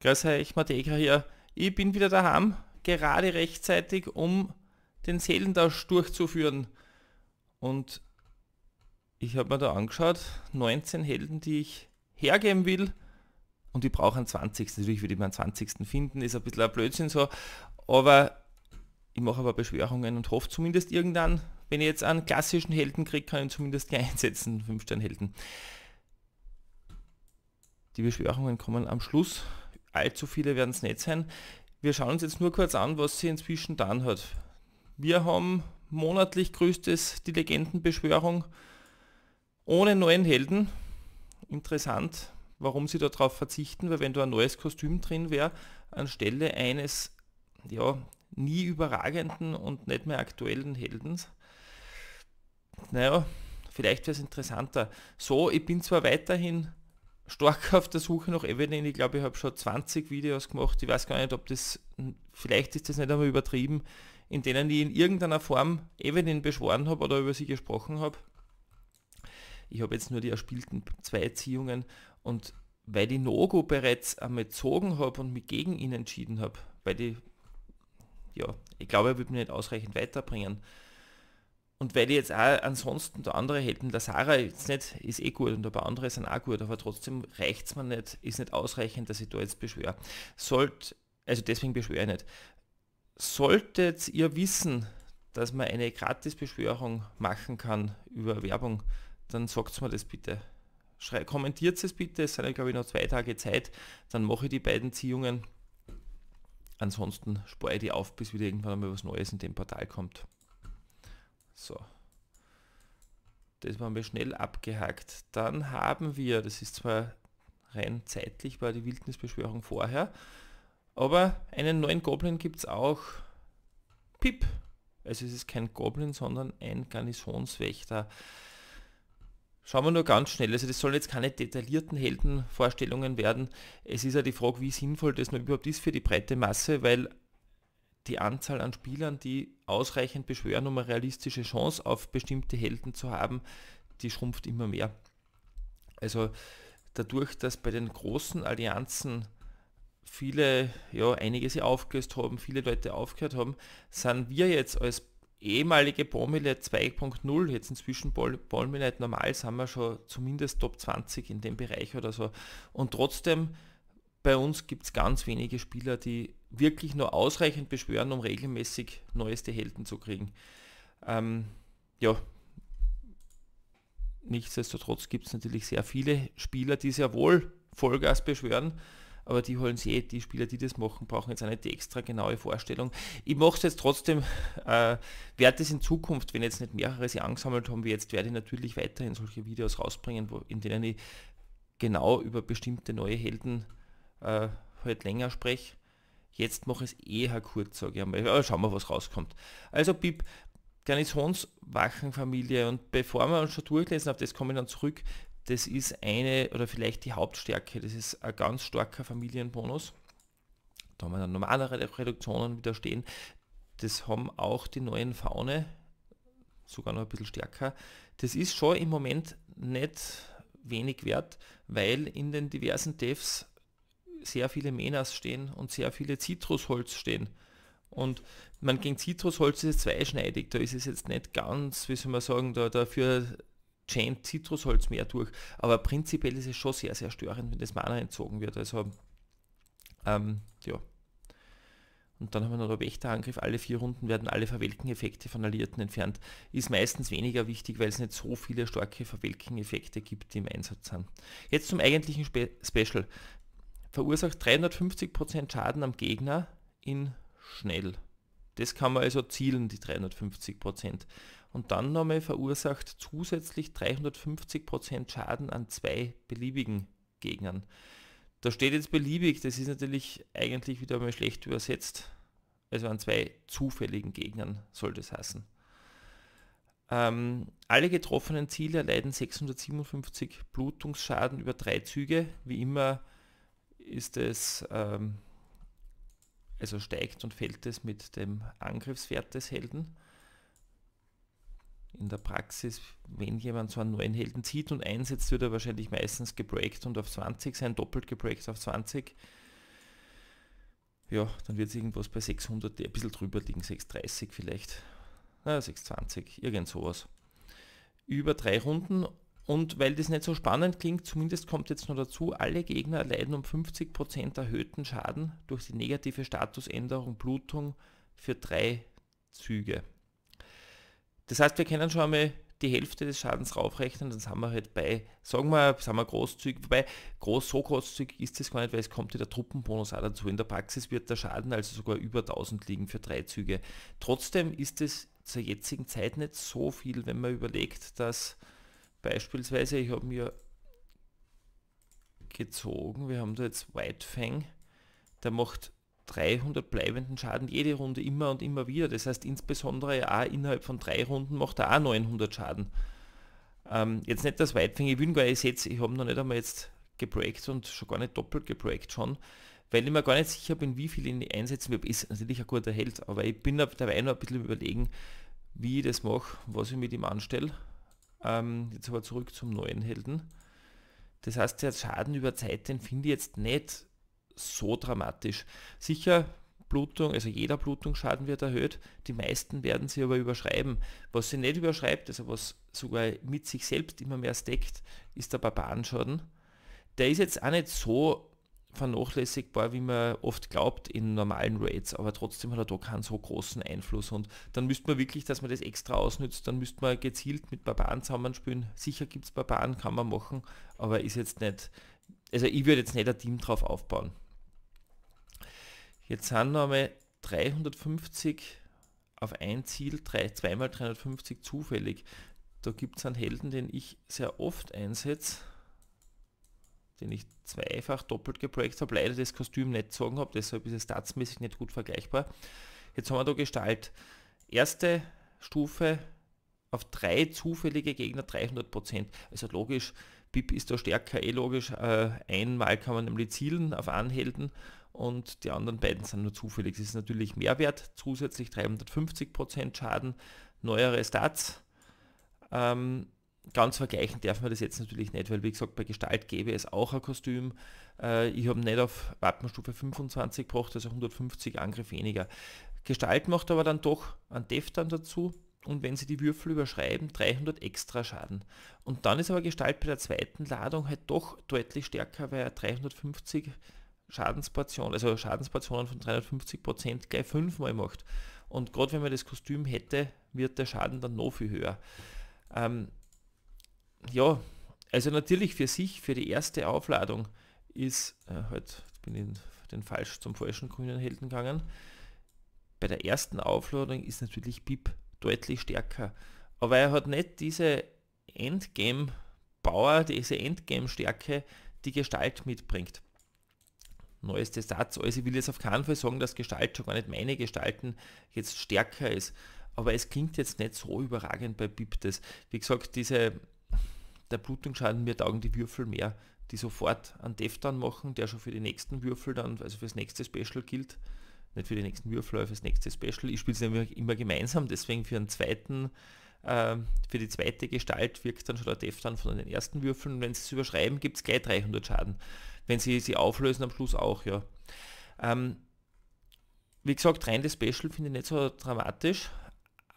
Grüß euch, Echmateka hier. Ich bin wieder daheim, gerade rechtzeitig, um den Seelentausch durchzuführen. Und ich habe mir da angeschaut, 19 Helden, die ich hergeben will. Und ich brauche einen 20. Natürlich würde ich meinen 20. finden, ist ein bisschen ein Blödsinn so. Aber ich mache aber Beschwerungen und hoffe zumindest irgendwann, wenn ich jetzt einen klassischen Helden kriege, kann ich ihn zumindest gleich einsetzen, 5-Stern-Helden. Die Beschwerungen kommen am Schluss allzu viele werden es nicht sein. Wir schauen uns jetzt nur kurz an, was sie inzwischen dann hat. Wir haben monatlich grüßt es die Legendenbeschwörung ohne neuen Helden. Interessant, warum sie darauf verzichten, weil wenn da ein neues Kostüm drin wäre, anstelle eines ja, nie überragenden und nicht mehr aktuellen Heldens, naja, vielleicht wäre es interessanter. So, ich bin zwar weiterhin stark auf der Suche nach Evelyn. Ich glaube, ich habe schon 20 Videos gemacht. Ich weiß gar nicht, ob das, vielleicht ist das nicht einmal übertrieben, in denen ich in irgendeiner Form Evelyn beschworen habe oder über sie gesprochen habe. Ich habe jetzt nur die erspielten zwei Ziehungen und weil ich Nogo bereits einmal gezogen habe und mich gegen ihn entschieden habe, weil die, ja, ich glaube, er wird mich nicht ausreichend weiterbringen. Und weil ich jetzt auch ansonsten der andere hätten, der Sarah jetzt nicht, ist eh gut und ein paar andere sind auch gut, aber trotzdem reicht es mir nicht, ist nicht ausreichend, dass ich da jetzt beschwöre. Sollt, also deswegen beschwöre ich nicht. Solltet ihr wissen, dass man eine Gratisbeschwörung machen kann über Werbung, dann sagt mir das bitte. Schrei kommentiert es bitte, es sind glaube ich noch zwei Tage Zeit, dann mache ich die beiden Ziehungen. Ansonsten spare ich die auf, bis wieder irgendwann einmal was Neues in dem Portal kommt. So. Das waren wir schnell abgehackt. Dann haben wir, das ist zwar rein zeitlich, war die Wildnisbeschwörung vorher, aber einen neuen Goblin gibt es auch. Pip. Also es ist kein Goblin, sondern ein Garnisonswächter. Schauen wir nur ganz schnell. Also das sollen jetzt keine detaillierten Heldenvorstellungen werden. Es ist ja die Frage, wie sinnvoll das noch überhaupt ist für die breite Masse, weil die Anzahl an Spielern, die ausreichend beschwören, um eine realistische Chance auf bestimmte Helden zu haben, die schrumpft immer mehr. Also dadurch, dass bei den großen Allianzen viele, ja, einige sie aufgelöst haben, viele Leute aufgehört haben, sind wir jetzt als ehemalige Promille 2.0, jetzt inzwischen Promille normal, sind wir schon zumindest Top 20 in dem Bereich oder so. Und trotzdem, bei uns gibt es ganz wenige Spieler, die wirklich nur ausreichend beschwören, um regelmäßig neueste Helden zu kriegen. Ähm, ja, nichtsdestotrotz gibt es natürlich sehr viele Spieler, die sehr wohl Vollgas beschwören, aber die holen sie eh, die Spieler, die das machen, brauchen jetzt eine extra genaue Vorstellung. Ich mache es jetzt trotzdem, äh, werde es in Zukunft, wenn jetzt nicht mehrere sie angesammelt haben, wie jetzt, werde ich natürlich weiterhin solche Videos rausbringen, wo, in denen ich genau über bestimmte neue Helden äh, halt länger spreche Jetzt mache ich es eher kurz, sage ich einmal. Aber schauen wir, was rauskommt. Also Bib, Garnisonswachenfamilie und bevor wir uns schon durchlesen, auf das komme ich dann zurück, das ist eine oder vielleicht die Hauptstärke, das ist ein ganz starker Familienbonus. Da haben wir dann normalere Reduktionen wieder stehen. Das haben auch die neuen Faune, sogar noch ein bisschen stärker. Das ist schon im Moment nicht wenig wert, weil in den diversen Devs sehr viele Menas stehen und sehr viele Zitrusholz stehen. Und man gegen Zitrusholz ist es zweischneidig, da ist es jetzt nicht ganz, wie soll man sagen, da, dafür chant Zitrusholz mehr durch. Aber prinzipiell ist es schon sehr, sehr störend, wenn das Mana entzogen wird. Also ähm, ja. Und dann haben wir noch den Wächterangriff. Alle vier Runden werden alle Verwelken-Effekte von Alliierten entfernt. Ist meistens weniger wichtig, weil es nicht so viele starke Verwelken-Effekte gibt, die im Einsatz sind. Jetzt zum eigentlichen Spe Special verursacht 350% Schaden am Gegner in schnell. Das kann man also zielen, die 350%. Und dann nochmal verursacht zusätzlich 350% Schaden an zwei beliebigen Gegnern. Da steht jetzt beliebig, das ist natürlich eigentlich wieder mal schlecht übersetzt. Also an zwei zufälligen Gegnern soll das heißen. Ähm, alle getroffenen Ziele erleiden 657 Blutungsschaden über drei Züge. Wie immer ist es, ähm, also steigt und fällt es mit dem Angriffswert des Helden. In der Praxis, wenn jemand so einen neuen Helden zieht und einsetzt, wird er wahrscheinlich meistens gebreakt und auf 20 sein, doppelt gebreakt auf 20. Ja, dann wird es irgendwas bei 600, ein bisschen drüber liegen, 630 vielleicht, na, 620, irgend sowas. Über drei Runden und weil das nicht so spannend klingt, zumindest kommt jetzt noch dazu, alle Gegner erleiden um 50% erhöhten Schaden durch die negative Statusänderung Blutung für drei Züge. Das heißt, wir können schon einmal die Hälfte des Schadens raufrechnen, dann sind wir halt bei, sagen wir, sind wir großzügig, wobei groß, so großzügig ist es gar nicht, weil es kommt ja der Truppenbonus auch dazu. In der Praxis wird der Schaden also sogar über 1000 liegen für drei Züge. Trotzdem ist es zur jetzigen Zeit nicht so viel, wenn man überlegt, dass Beispielsweise, ich habe mir gezogen, wir haben da jetzt White Fang, der macht 300 bleibenden Schaden jede Runde immer und immer wieder. Das heißt insbesondere auch innerhalb von drei Runden macht er auch 900 Schaden. Ähm, jetzt nicht das Weitfänge, ich will gar nicht jetzt, ich habe noch nicht einmal jetzt gebreakt und schon gar nicht doppelt gebreakt schon, weil ich mir gar nicht sicher bin, wie viel ich einsetzen will. Ist natürlich ein guter Held, aber ich bin dabei noch ein bisschen überlegen, wie ich das mache, was ich mit ihm anstelle. Ähm, jetzt aber zurück zum neuen Helden. Das heißt, der Schaden über Zeit, den finde ich jetzt nicht so dramatisch. Sicher, Blutung, also jeder Blutungsschaden wird erhöht, die meisten werden sie aber überschreiben. Was sie nicht überschreibt, also was sogar mit sich selbst immer mehr steckt, ist der Barbarenschaden. Der ist jetzt auch nicht so vernachlässigbar, wie man oft glaubt, in normalen Rates, aber trotzdem hat er da keinen so großen Einfluss und dann müsste man wirklich, dass man das extra ausnützt, dann müsste man gezielt mit Barbaren zusammenspielen. Sicher gibt es Barbaren, kann man machen, aber ist jetzt nicht, also ich würde jetzt nicht ein Team drauf aufbauen. Jetzt sind noch einmal 350 auf ein Ziel, 2 zweimal 350 zufällig. Da gibt es einen Helden, den ich sehr oft einsetze den ich zweifach doppelt geprägt habe, leider das Kostüm nicht gezogen habe, deshalb ist es statsmäßig nicht gut vergleichbar. Jetzt haben wir da Gestalt. Erste Stufe auf drei zufällige Gegner 300%. Also logisch, Bip ist da stärker, eh logisch. Äh, einmal kann man nämlich zielen auf Anhelden und die anderen beiden sind nur zufällig. Das ist natürlich Mehrwert, zusätzlich 350% Schaden, neuere Stats. Ähm, ganz vergleichen darf man das jetzt natürlich nicht, weil wie gesagt, bei Gestalt gäbe es auch ein Kostüm. Äh, ich habe nicht auf Wappenstufe 25 gebracht, also 150 Angriff weniger. Gestalt macht aber dann doch ein Def dann dazu und wenn sie die Würfel überschreiben, 300 extra Schaden. Und dann ist aber Gestalt bei der zweiten Ladung halt doch deutlich stärker, weil 350 Schadensportionen, also Schadensportionen von 350% Prozent gleich fünfmal macht. Und gerade wenn man das Kostüm hätte, wird der Schaden dann noch viel höher. Ähm, ja, also natürlich für sich, für die erste Aufladung ist, äh, halt, bin ich den falsch zum falschen grünen Helden gegangen, bei der ersten Aufladung ist natürlich Pip deutlich stärker. Aber er hat nicht diese Endgame-Power, diese Endgame-Stärke, die Gestalt mitbringt. Neueste Satz, also ich will jetzt auf keinen Fall sagen, dass Gestalt schon gar nicht meine Gestalten jetzt stärker ist. Aber es klingt jetzt nicht so überragend bei Bip Das, wie gesagt, diese der Blutungsschaden, mir taugen die Würfel mehr, die sofort einen Deftan machen, der schon für die nächsten Würfel dann, also fürs nächste Special gilt. Nicht für die nächsten Würfel, aber fürs nächste Special. Ich spiele es nämlich immer gemeinsam, deswegen für einen zweiten, äh, für die zweite Gestalt wirkt dann schon der Deftan von den ersten Würfeln. Wenn sie es überschreiben, gibt es gleich 300 Schaden. Wenn sie sie auflösen, am Schluss auch, ja. Ähm, wie gesagt, rein das Special finde ich nicht so dramatisch,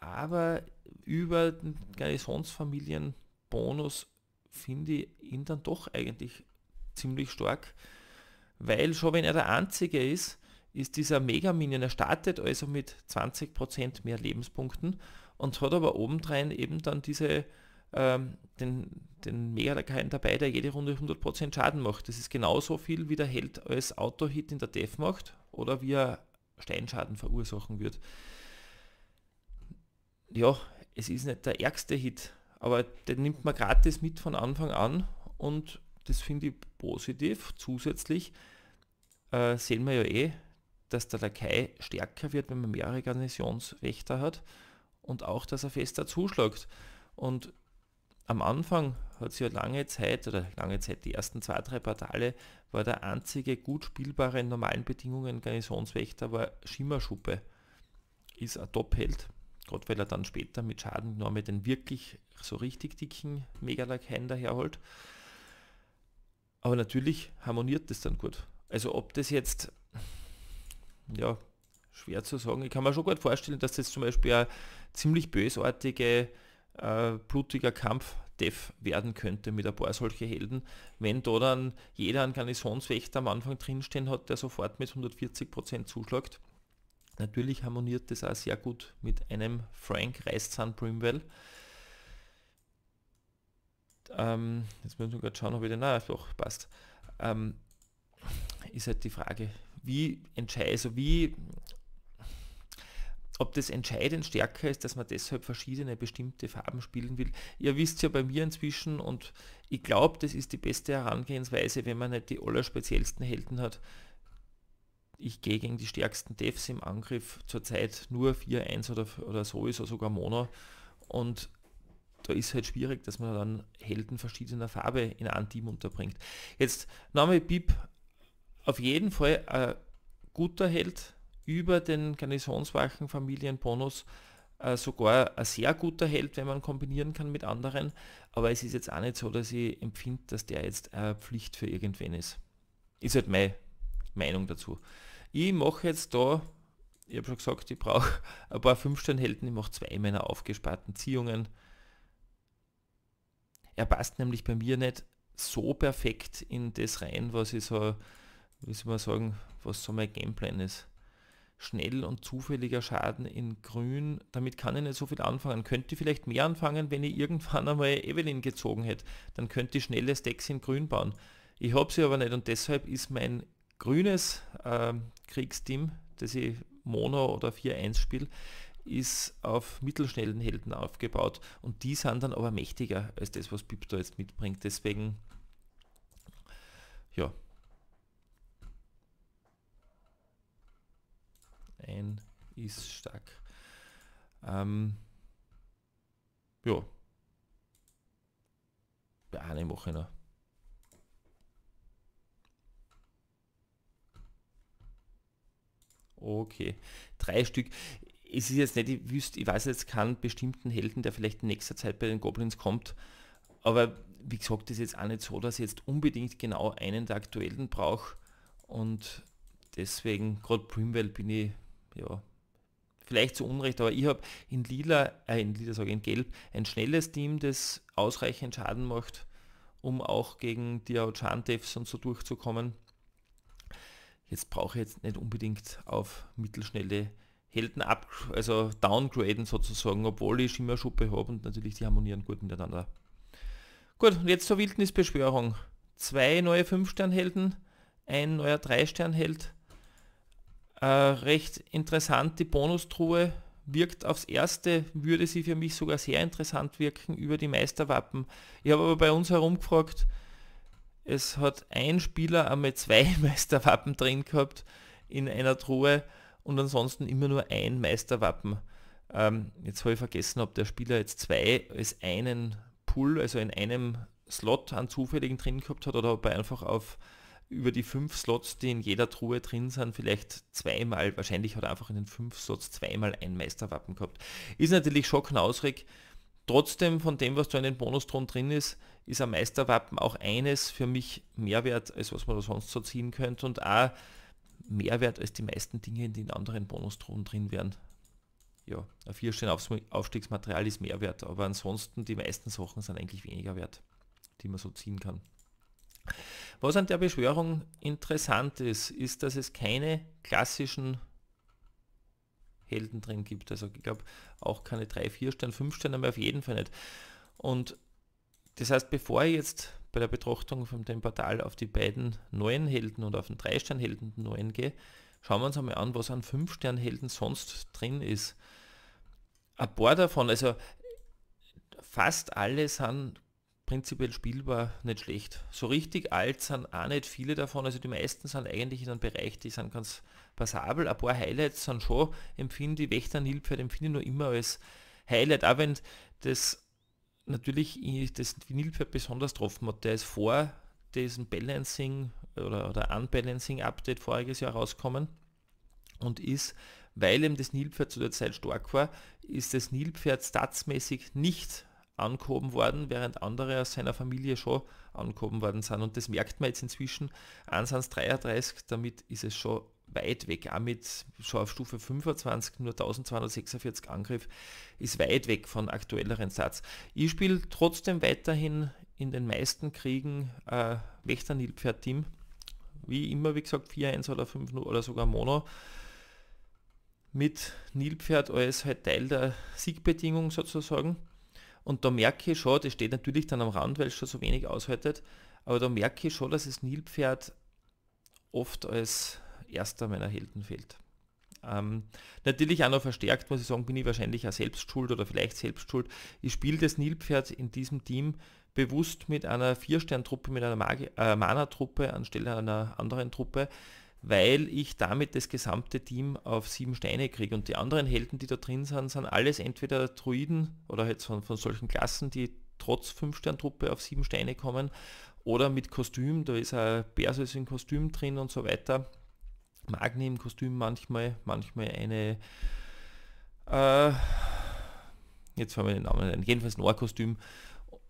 aber über den Garnisonsfamilien-Bonus finde ich ihn dann doch eigentlich ziemlich stark, weil schon wenn er der Einzige ist, ist dieser Mega-Minion. Er startet also mit 20% mehr Lebenspunkten und hat aber obendrein eben dann diese, ähm, den, den Mega-Lakaien dabei, der jede Runde 100% Schaden macht. Das ist genauso viel, wie der Held als Auto-Hit in der Death macht oder wie er Steinschaden verursachen wird. Ja, es ist nicht der ärgste Hit, aber den nimmt man gratis mit von Anfang an und das finde ich positiv. Zusätzlich äh, sehen wir ja eh, dass der Lakai stärker wird, wenn man mehrere Garnisonswächter hat und auch, dass er fester zuschlägt. Und am Anfang hat sie ja lange Zeit, oder lange Zeit, die ersten zwei, drei Portale, war der einzige gut spielbare in normalen Bedingungen Garnisonswächter war Schimmerschuppe. Ist ein Top-Held, Gerade dann später mit Schaden nur mit den wirklich so richtig dicken Megalakhain daherholt. Aber natürlich harmoniert das dann gut. Also ob das jetzt, ja, schwer zu sagen. Ich kann mir schon gut vorstellen, dass das zum Beispiel ein ziemlich bösartiger, äh, blutiger Kampf Dev werden könnte mit ein paar solche Helden, wenn da dann jeder einen Garnisonswächter am Anfang drinstehen hat, der sofort mit 140% zuschlagt. Natürlich harmoniert das auch sehr gut mit einem Frank Reiszahn Brimwell. Ähm, jetzt müssen wir gerade schauen, ob ich den Namen doch passt. Ähm, ist halt die Frage, wie entscheide, also wie, ob das entscheidend stärker ist, dass man deshalb verschiedene bestimmte Farben spielen will. Ihr wisst ja bei mir inzwischen und ich glaube, das ist die beste Herangehensweise, wenn man nicht halt die allerspeziellsten Helden hat, ich gehe gegen die stärksten Devs im Angriff zurzeit nur 4-1 oder, oder so ist, oder also sogar Mono. Und da ist halt schwierig, dass man dann Helden verschiedener Farbe in einem Team unterbringt. Jetzt Name Pip, auf jeden Fall ein guter Held über den Garnisonswachen Familienbonus, äh, sogar ein sehr guter Held, wenn man kombinieren kann mit anderen. Aber es ist jetzt auch nicht so, dass ich empfinde, dass der jetzt eine Pflicht für irgendwen ist. Ist halt meine Meinung dazu. Ich mache jetzt da, ich habe schon gesagt, ich brauche ein paar 5-Stern-Helden, ich mache zwei meiner aufgesparten Ziehungen. Er passt nämlich bei mir nicht so perfekt in das rein, was ich so, wie soll man sagen, was so mein Gameplan ist. Schnell und zufälliger Schaden in grün, damit kann ich nicht so viel anfangen. Könnte ich vielleicht mehr anfangen, wenn ich irgendwann einmal Evelyn gezogen hätte. Dann könnte ich schnelle Stacks in grün bauen. Ich habe sie aber nicht und deshalb ist mein grünes, äh, Kriegsteam, das ich Mono oder 4-1 spiele, ist auf mittelschnellen Helden aufgebaut und die sind dann aber mächtiger als das, was Pip da jetzt mitbringt. Deswegen, ja. Ein ist stark. Ähm, ja. Ja, eine Woche noch. Okay, drei Stück. Es ist jetzt nicht, ich wüsste, ich weiß jetzt keinen bestimmten Helden, der vielleicht in nächster Zeit bei den Goblins kommt, aber wie gesagt, das ist jetzt auch nicht so, dass ich jetzt unbedingt genau einen der aktuellen brauche und deswegen, gerade Primwell bin ich, ja, vielleicht zu Unrecht, aber ich habe in lila, äh, in lila sage ich in gelb, ein schnelles Team, das ausreichend Schaden macht, um auch gegen die Diao devs und so durchzukommen jetzt brauche ich jetzt nicht unbedingt auf mittelschnelle Helden ab, also downgraden sozusagen, obwohl ich Schimmerschuppe habe und natürlich die harmonieren gut miteinander. Gut, und jetzt zur Wildnisbeschwörung. Zwei neue 5-Stern-Helden, ein neuer 3-Stern-Held. Äh, recht interessant, die Bonustruhe wirkt aufs erste, würde sie für mich sogar sehr interessant wirken über die Meisterwappen. Ich habe aber bei uns herumgefragt, es hat ein Spieler einmal zwei Meisterwappen drin gehabt in einer Truhe und ansonsten immer nur ein Meisterwappen. Ähm, jetzt habe ich vergessen, ob der Spieler jetzt zwei als einen Pull, also in einem Slot an zufälligen drin gehabt hat oder ob er einfach auf über die fünf Slots, die in jeder Truhe drin sind, vielleicht zweimal, wahrscheinlich hat er einfach in den fünf Slots zweimal ein Meisterwappen gehabt. Ist natürlich schon knausrig, Trotzdem von dem, was da in den Bonustron drin ist, ist ein Meisterwappen auch eines für mich mehr wert, als was man da sonst so ziehen könnte und auch mehr wert als die meisten Dinge, die in anderen Bonustronen drin wären. Ja, ein Vierstein Aufstiegsmaterial ist wert, aber ansonsten die meisten Sachen sind eigentlich weniger wert, die man so ziehen kann. Was an der Beschwörung interessant ist, ist, dass es keine klassischen Helden drin gibt. Also ich glaube auch keine 3, 4 Sterne, 5 Sterne mehr auf jeden Fall nicht. Und das heißt, bevor ich jetzt bei der Betrachtung von dem Portal auf die beiden neuen Helden und auf den 3 Stern Helden neuen gehe, schauen wir uns einmal an, was an 5 Stern Helden sonst drin ist. Ein paar davon, also fast alle sind prinzipiell spielbar nicht schlecht. So richtig alt sind auch nicht viele davon, also die meisten sind eigentlich in einem Bereich, die sind ganz passabel. Ein paar Highlights sind schon, empfinde ich, Wächter Nilpferd empfinde ich nur immer als Highlight, auch wenn das natürlich das Nilpferd besonders getroffen hat. Der ist vor diesem Balancing oder, oder Unbalancing Update voriges Jahr rauskommen und ist, weil ihm das Nilpferd zu der Zeit stark war, ist das Nilpferd statsmäßig nicht angehoben worden, während andere aus seiner Familie schon angehoben worden sind. Und das merkt man jetzt inzwischen. 1 33, damit ist es schon weit weg, auch mit schon auf Stufe 25 nur 1246 Angriff, ist weit weg von aktuelleren Satz. Ich spiele trotzdem weiterhin in den meisten Kriegen äh, nilpferd team Wie immer, wie gesagt, 4-1 oder 5 0 oder sogar Mono. Mit Nilpferd als halt Teil der Siegbedingung sozusagen. Und da merke ich schon, das steht natürlich dann am Rand, weil es schon so wenig aushaltet, aber da merke ich schon, dass es Nilpferd oft als erster meiner Helden fällt. Ähm, natürlich auch noch verstärkt, muss ich sagen, bin ich wahrscheinlich auch selbst schuld oder vielleicht selbst schuld. Ich spiele das Nilpferd in diesem Team bewusst mit einer Vier-Stern-Truppe, mit einer Magi äh, Mana-Truppe anstelle einer anderen Truppe, weil ich damit das gesamte Team auf sieben Steine kriege. Und die anderen Helden, die da drin sind, sind alles entweder Druiden oder jetzt halt von, von solchen Klassen, die trotz Fünf-Stern-Truppe auf sieben Steine kommen oder mit Kostüm, da ist ein Perseus in Kostüm drin und so weiter. Magnum-Kostüm manchmal, manchmal eine, äh, jetzt haben wir den Namen, ein, jedenfalls ein Ohr-Kostüm,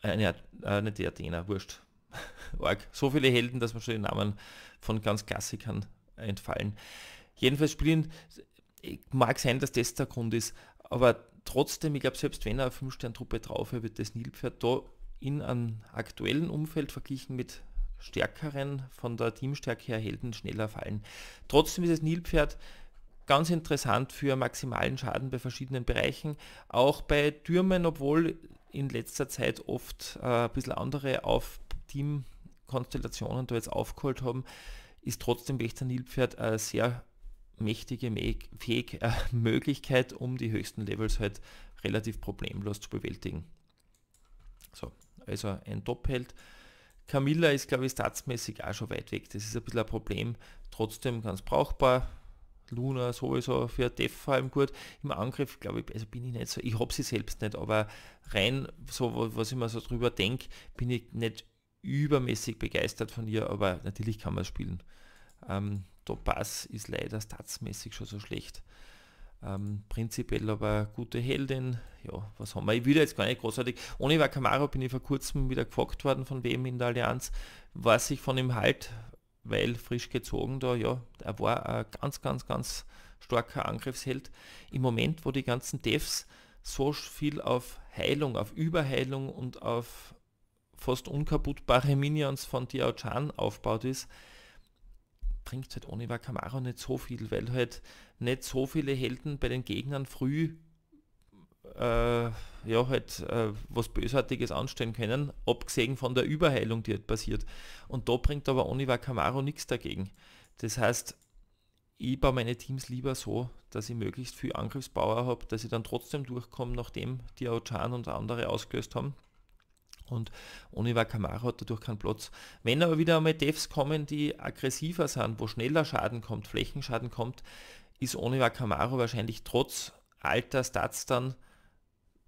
eine, äh, nicht die Athena, wurscht. So viele Helden, dass man schon den Namen von ganz Klassikern entfallen. Jedenfalls spielen, mag sein, dass das der Grund ist, aber trotzdem, ich glaube, selbst wenn er eine 5-Stern-Truppe drauf wäre, wird das Nilpferd da in einem aktuellen Umfeld verglichen mit stärkeren, von der Teamstärke her Helden schneller fallen. Trotzdem ist das Nilpferd ganz interessant für maximalen Schaden bei verschiedenen Bereichen. Auch bei Türmen, obwohl in letzter Zeit oft äh, ein bisschen andere auf Teamkonstellationen da jetzt aufgeholt haben, ist trotzdem Wächter Nilpferd äh, sehr mächtige Fähig, äh, Möglichkeit, um die höchsten Levels halt relativ problemlos zu bewältigen. So, also ein Top-Held. Camilla ist, glaube ich, staatsmäßig auch schon weit weg. Das ist ein bisschen ein Problem. Trotzdem ganz brauchbar. Luna sowieso für Def vor allem gut. Im Angriff, glaube ich, also bin ich nicht so, ich habe sie selbst nicht, aber rein so, was ich mir so drüber denke, bin ich nicht übermäßig begeistert von ihr, aber natürlich kann man spielen. Ähm, der Pass ist leider statsmäßig schon so schlecht. Ähm, prinzipiell aber gute Heldin. Ja, was haben wir? Ich würde jetzt gar nicht großartig. Oliver Camaro bin ich vor kurzem wieder gefragt worden, von wem in der Allianz, was ich von ihm halt, weil frisch gezogen da, ja, er war ein ganz, ganz, ganz starker Angriffsheld. Im Moment, wo die ganzen Devs so viel auf Heilung, auf Überheilung und auf fast unkaputtbare Minions von Diao Chan aufbaut ist, bringt halt Oliver Camaro nicht so viel, weil halt nicht so viele Helden bei den Gegnern früh äh, ja halt äh, was Bösartiges anstellen können, abgesehen von der Überheilung, die halt passiert. Und da bringt aber Oliver Camaro nichts dagegen. Das heißt, ich baue meine Teams lieber so, dass ich möglichst viel Angriffsbauer habe, dass ich dann trotzdem durchkomme, nachdem die Auchan und andere ausgelöst haben und Oliver Camaro hat dadurch keinen Platz. Wenn aber wieder einmal Devs kommen, die aggressiver sind, wo schneller Schaden kommt, Flächenschaden kommt, ist Oliver Camaro wahrscheinlich trotz alter Stats dann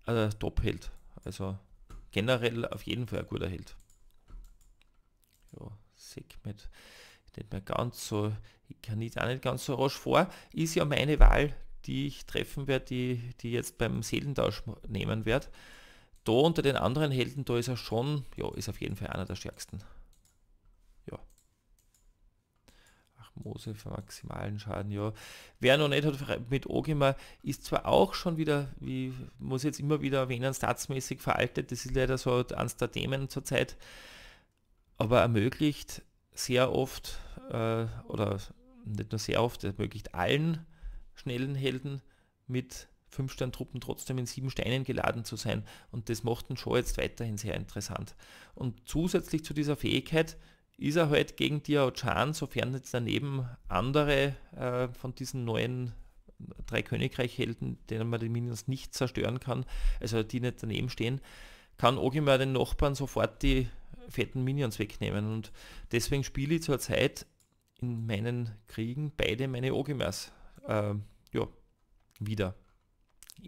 äh, Top-Held. Also generell auf jeden Fall ein guter Held. Ja, Segment nicht mehr ganz so, ich kann nicht auch nicht ganz so rasch vor, ist ja meine Wahl, die ich treffen werde, die, die jetzt beim Seelentausch nehmen werde. Da unter den anderen Helden, da ist er schon, ja, ist auf jeden Fall einer der stärksten. Ja. Ach, Mose für maximalen Schaden, ja. Wer noch nicht hat mit Ogima, ist zwar auch schon wieder, wie muss jetzt immer wieder erwähnen, staatsmäßig veraltet, das ist leider so eines der Themen zurzeit, aber ermöglicht sehr oft, äh, oder nicht nur sehr oft, ermöglicht allen schnellen Helden mit Fünf-Stern-Truppen trotzdem in sieben Steinen geladen zu sein. Und das macht ihn schon jetzt weiterhin sehr interessant. Und zusätzlich zu dieser Fähigkeit ist er halt gegen Diao Chan, sofern jetzt daneben andere äh, von diesen neuen drei Königreich-Helden, denen man die Minions nicht zerstören kann, also die nicht daneben stehen, kann Ogimar den Nachbarn sofort die fetten Minions wegnehmen. Und deswegen spiele ich zurzeit in meinen Kriegen beide meine Ogimars äh, ja, wieder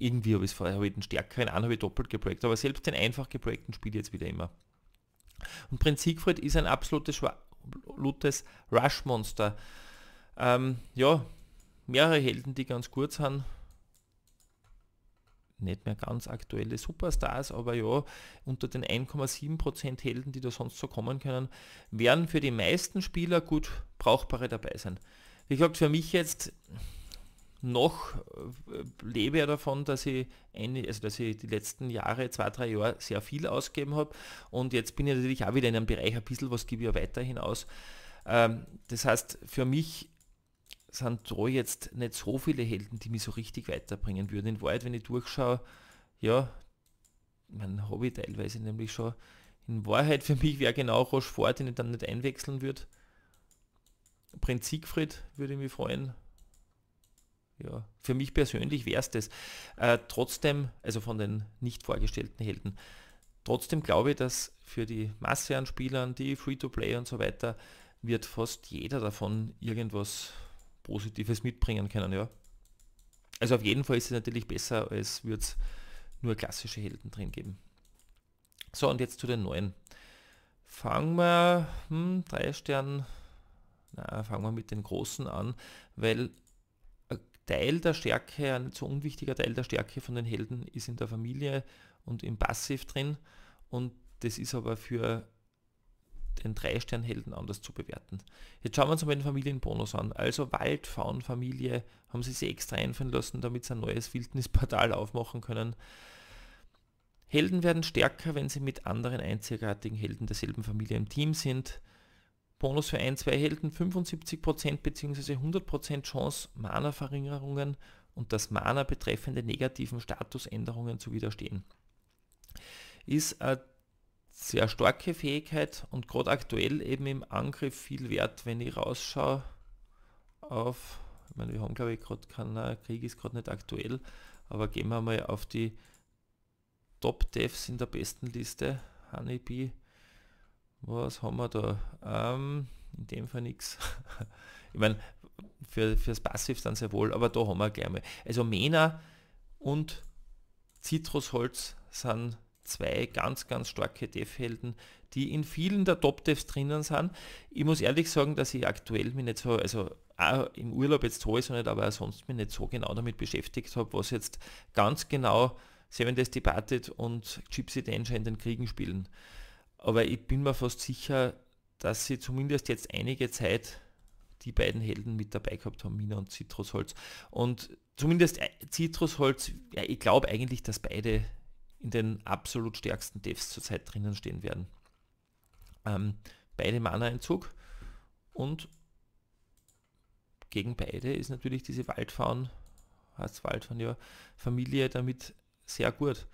irgendwie habe ich es vorher, habe ich den stärkeren an, habe ich doppelt geprojekt. Aber selbst den einfach geprojekten spiele jetzt wieder immer. Und Prinz Siegfried ist ein absolutes, absolutes Rush-Monster. Ähm, ja, mehrere Helden, die ganz gut sind. Nicht mehr ganz aktuelle Superstars, aber ja, unter den 1,7% Helden, die da sonst so kommen können, werden für die meisten Spieler gut brauchbare dabei sein. Wie gesagt, für mich jetzt noch äh, lebe ja davon, dass ich, eine, also dass ich die letzten Jahre, zwei, drei Jahre sehr viel ausgegeben habe und jetzt bin ich natürlich auch wieder in einem Bereich, ein bisschen was gebe ich ja weiterhin aus. Ähm, das heißt, für mich sind da jetzt nicht so viele Helden, die mich so richtig weiterbringen würden. In Wahrheit, wenn ich durchschaue, ja, mein Hobby teilweise nämlich schon, in Wahrheit für mich wäre genau Rochefort, den ich dann nicht einwechseln würde. Prinz Siegfried würde mich freuen, ja, für mich persönlich wäre es das. Äh, trotzdem, also von den nicht vorgestellten Helden, trotzdem glaube ich, dass für die Masse an Spielern, die Free-to-Play und so weiter, wird fast jeder davon irgendwas Positives mitbringen können, ja. Also auf jeden Fall ist es natürlich besser, als würde es nur klassische Helden drin geben. So, und jetzt zu den neuen. Fangen wir, hm, drei Sterne, fangen wir mit den großen an, weil Teil der Stärke, ein so unwichtiger Teil der Stärke von den Helden ist in der Familie und im Passiv drin und das ist aber für den Drei-Stern-Helden anders zu bewerten. Jetzt schauen wir uns mal den Familienbonus an. Also Waldfaunenfamilie haben sie sich extra einführen lassen, damit sie ein neues Wildnisportal aufmachen können. Helden werden stärker, wenn sie mit anderen einzigartigen Helden derselben Familie im Team sind. Bonus für 1, 2 Helden 75% bzw. 100% Chance, Mana-Verringerungen und das Mana betreffende negativen Statusänderungen zu widerstehen. Ist eine sehr starke Fähigkeit und gerade aktuell eben im Angriff viel wert, wenn ich rausschaue auf, ich meine, wir haben glaube ich gerade keinen Krieg, ist gerade nicht aktuell, aber gehen wir mal auf die Top-Devs in der besten Liste, Honeybee, was haben wir da? Ähm, in dem Fall nichts. Ich meine, für, fürs Passiv dann sehr wohl, aber da haben wir gleich mal. Also Mena und Zitrusholz sind zwei ganz, ganz starke Dev-Helden, die in vielen der Top-Devs drinnen sind. Ich muss ehrlich sagen, dass ich aktuell mich nicht so, also auch im Urlaub jetzt so ist nicht, aber auch sonst mich nicht so genau damit beschäftigt habe, was jetzt ganz genau Seven Days Departed und Gypsy Danger in den Kriegen spielen. Aber ich bin mir fast sicher, dass sie zumindest jetzt einige Zeit die beiden Helden mit dabei gehabt haben, Mina und Zitrusholz. Und zumindest Zitrusholz, äh, ja, ich glaube eigentlich, dass beide in den absolut stärksten Devs zurzeit drinnen stehen werden. Ähm, beide mana einzug und gegen beide ist natürlich diese Waldfaun, heißt Waldfaun ja, Familie damit sehr gut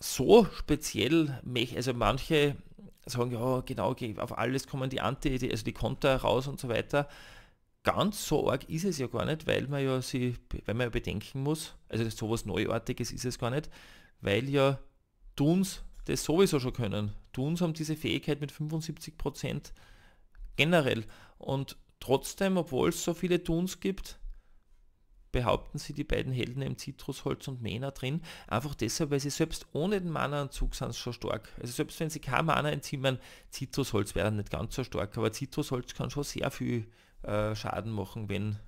so speziell, also manche sagen, ja genau, auf alles kommen die Anti, die, also die Konter raus und so weiter. Ganz so arg ist es ja gar nicht, weil man ja sie, wenn man ja bedenken muss, also so was Neuartiges ist es gar nicht, weil ja Duns das sowieso schon können. Duns haben diese Fähigkeit mit 75% Prozent generell und trotzdem, obwohl es so viele Duns gibt, behaupten sie die beiden Helden im Zitrusholz und Mena drin, einfach deshalb, weil sie selbst ohne den mana anzug sind schon stark. Also selbst wenn sie kein Mana entzimmern, Zitrusholz wäre nicht ganz so stark, aber Zitrusholz kann schon sehr viel äh, Schaden machen, wenn,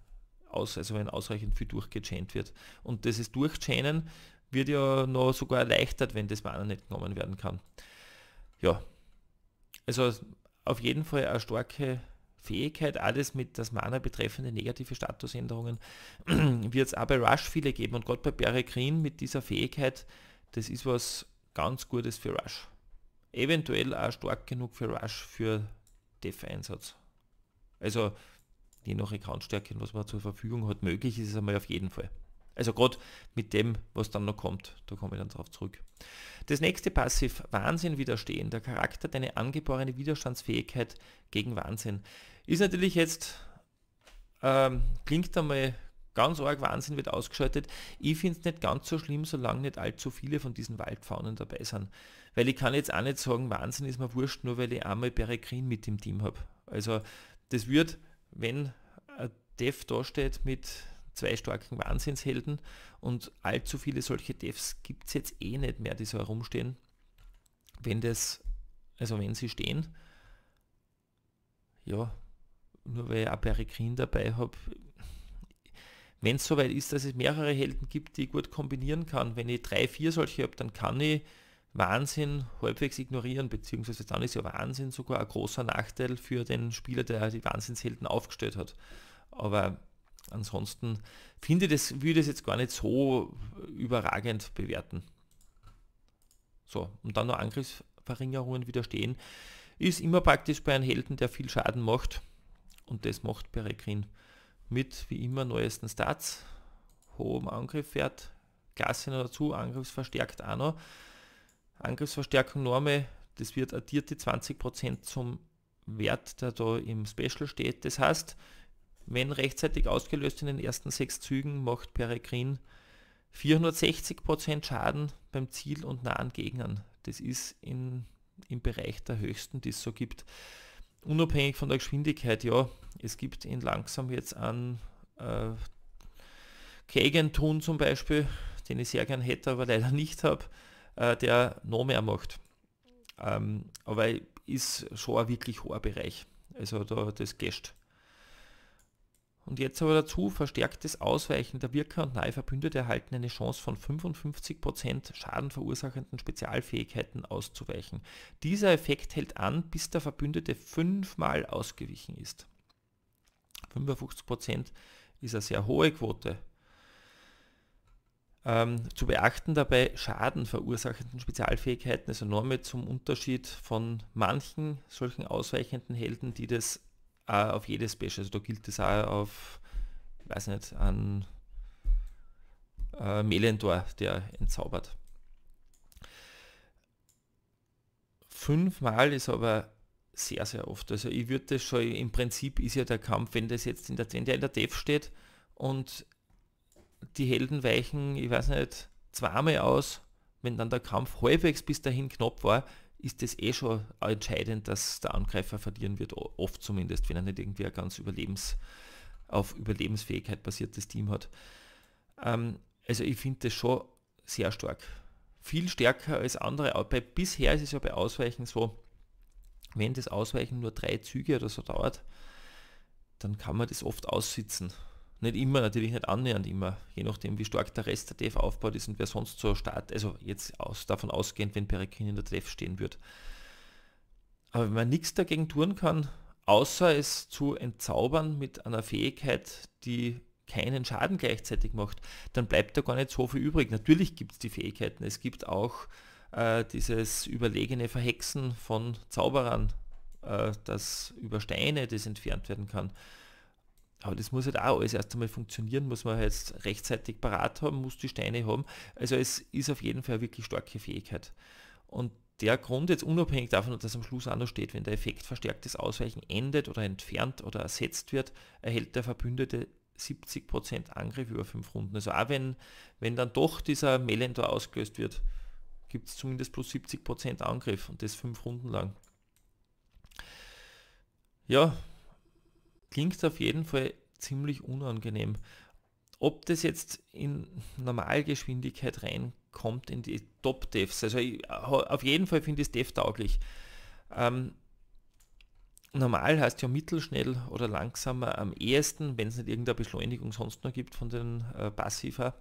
aus, also wenn ausreichend viel durchgechant wird. Und das ist Durchchainen wird ja noch sogar erleichtert, wenn das Mana nicht genommen werden kann. Ja, also auf jeden Fall eine starke Fähigkeit, alles mit das Mana betreffende negative Statusänderungen, wird es auch bei Rush viele geben. Und Gott bei Peregrin mit dieser Fähigkeit, das ist was ganz Gutes für Rush. Eventuell auch stark genug für Rush für Def-Einsatz. Also je nach Accountstärke, was man zur Verfügung hat, möglich ist es einmal auf jeden Fall. Also gerade mit dem, was dann noch kommt, da komme ich dann drauf zurück. Das nächste Passiv, Wahnsinn widerstehen. Der Charakter hat eine angeborene Widerstandsfähigkeit gegen Wahnsinn. Ist natürlich jetzt, ähm, klingt einmal ganz arg, Wahnsinn wird ausgeschaltet. Ich finde es nicht ganz so schlimm, solange nicht allzu viele von diesen Waldfaunen dabei sind. Weil ich kann jetzt auch nicht sagen, Wahnsinn ist mir wurscht, nur weil ich einmal Peregrin mit im Team habe. Also das wird, wenn ein Dev dasteht mit zwei starken Wahnsinnshelden und allzu viele solche Devs gibt es jetzt eh nicht mehr, die so herumstehen. Wenn das, also wenn sie stehen, ja, nur weil ich Aperigrin dabei habe, wenn es soweit ist, dass es mehrere Helden gibt, die ich gut kombinieren kann, wenn ich drei, vier solche habe, dann kann ich Wahnsinn halbwegs ignorieren, beziehungsweise dann ist ja Wahnsinn sogar ein großer Nachteil für den Spieler, der die Wahnsinnshelden aufgestellt hat. Aber ansonsten finde ich das, würde ich das jetzt gar nicht so überragend bewerten. So, und dann noch Angriffsverringerungen widerstehen, ist immer praktisch bei einem Helden, der viel Schaden macht, und das macht Peregrin mit wie immer neuesten Stats, hohem Angriff wert, Klasse noch dazu, Angriffsverstärkt auch noch. Angriffsverstärkung Norme, das wird addiert die 20% zum Wert, der da im Special steht. Das heißt, wenn rechtzeitig ausgelöst in den ersten sechs Zügen, macht Peregrin 460% Schaden beim Ziel und nahen Gegnern. Das ist in, im Bereich der höchsten, die es so gibt unabhängig von der Geschwindigkeit, ja, es gibt ihn langsam jetzt an äh, Kegenton zum Beispiel, den ich sehr gern hätte, aber leider nicht habe, äh, der noch mehr macht. Ähm, aber ist schon ein wirklich hoher Bereich. Also da, das Gäst und jetzt aber dazu verstärktes Ausweichen der Wirker und nahe Verbündete erhalten eine Chance von 55% Schaden verursachenden Spezialfähigkeiten auszuweichen. Dieser Effekt hält an, bis der Verbündete fünfmal ausgewichen ist. 55% ist eine sehr hohe Quote. Ähm, zu beachten dabei Schaden verursachenden Spezialfähigkeiten ist enorme zum Unterschied von manchen solchen ausweichenden Helden, die das auch auf jedes Special. Also da gilt das auch auf, weiß nicht, an äh, Melendor, der entzaubert. Fünfmal ist aber sehr, sehr oft. Also ich würde das schon, im Prinzip ist ja der Kampf, wenn das jetzt in der, wenn der in der Dev steht und die Helden weichen, ich weiß nicht, zweimal aus, wenn dann der Kampf halbwegs bis dahin knapp war, ist es eh schon entscheidend, dass der Angreifer verlieren wird, oft zumindest, wenn er nicht irgendwie ein ganz Überlebens, auf Überlebensfähigkeit basiertes Team hat. Ähm, also ich finde das schon sehr stark. Viel stärker als andere. Bei, bisher ist es ja bei Ausweichen so, wenn das Ausweichen nur drei Züge oder so dauert, dann kann man das oft aussitzen. Nicht immer, natürlich nicht annähernd immer, je nachdem wie stark der Rest der DEF aufbaut ist und wer sonst zur Start, also jetzt aus, davon ausgehend, wenn Perekin in der DEF stehen wird. Aber wenn man nichts dagegen tun kann, außer es zu entzaubern mit einer Fähigkeit, die keinen Schaden gleichzeitig macht, dann bleibt da gar nicht so viel übrig. Natürlich gibt es die Fähigkeiten, es gibt auch äh, dieses überlegene Verhexen von Zauberern, äh, das über Steine das entfernt werden kann. Aber das muss halt auch alles erst einmal funktionieren, muss man jetzt halt rechtzeitig parat haben, muss die Steine haben. Also es ist auf jeden Fall eine wirklich starke Fähigkeit. Und der Grund jetzt unabhängig davon, dass am Schluss anders steht, wenn der Effekt verstärktes Ausweichen endet oder entfernt oder ersetzt wird, erhält der Verbündete 70% Angriff über 5 Runden. Also auch wenn, wenn dann doch dieser Melendor ausgelöst wird, gibt es zumindest plus 70% Angriff und das 5 Runden lang. Ja, klingt auf jeden Fall ziemlich unangenehm. Ob das jetzt in Normalgeschwindigkeit reinkommt in die Top-Devs, also ich, auf jeden Fall finde ich es dev-tauglich. Ähm, normal heißt ja mittelschnell oder langsamer am ehesten, wenn es nicht irgendeine Beschleunigung sonst noch gibt von den äh, Passiver,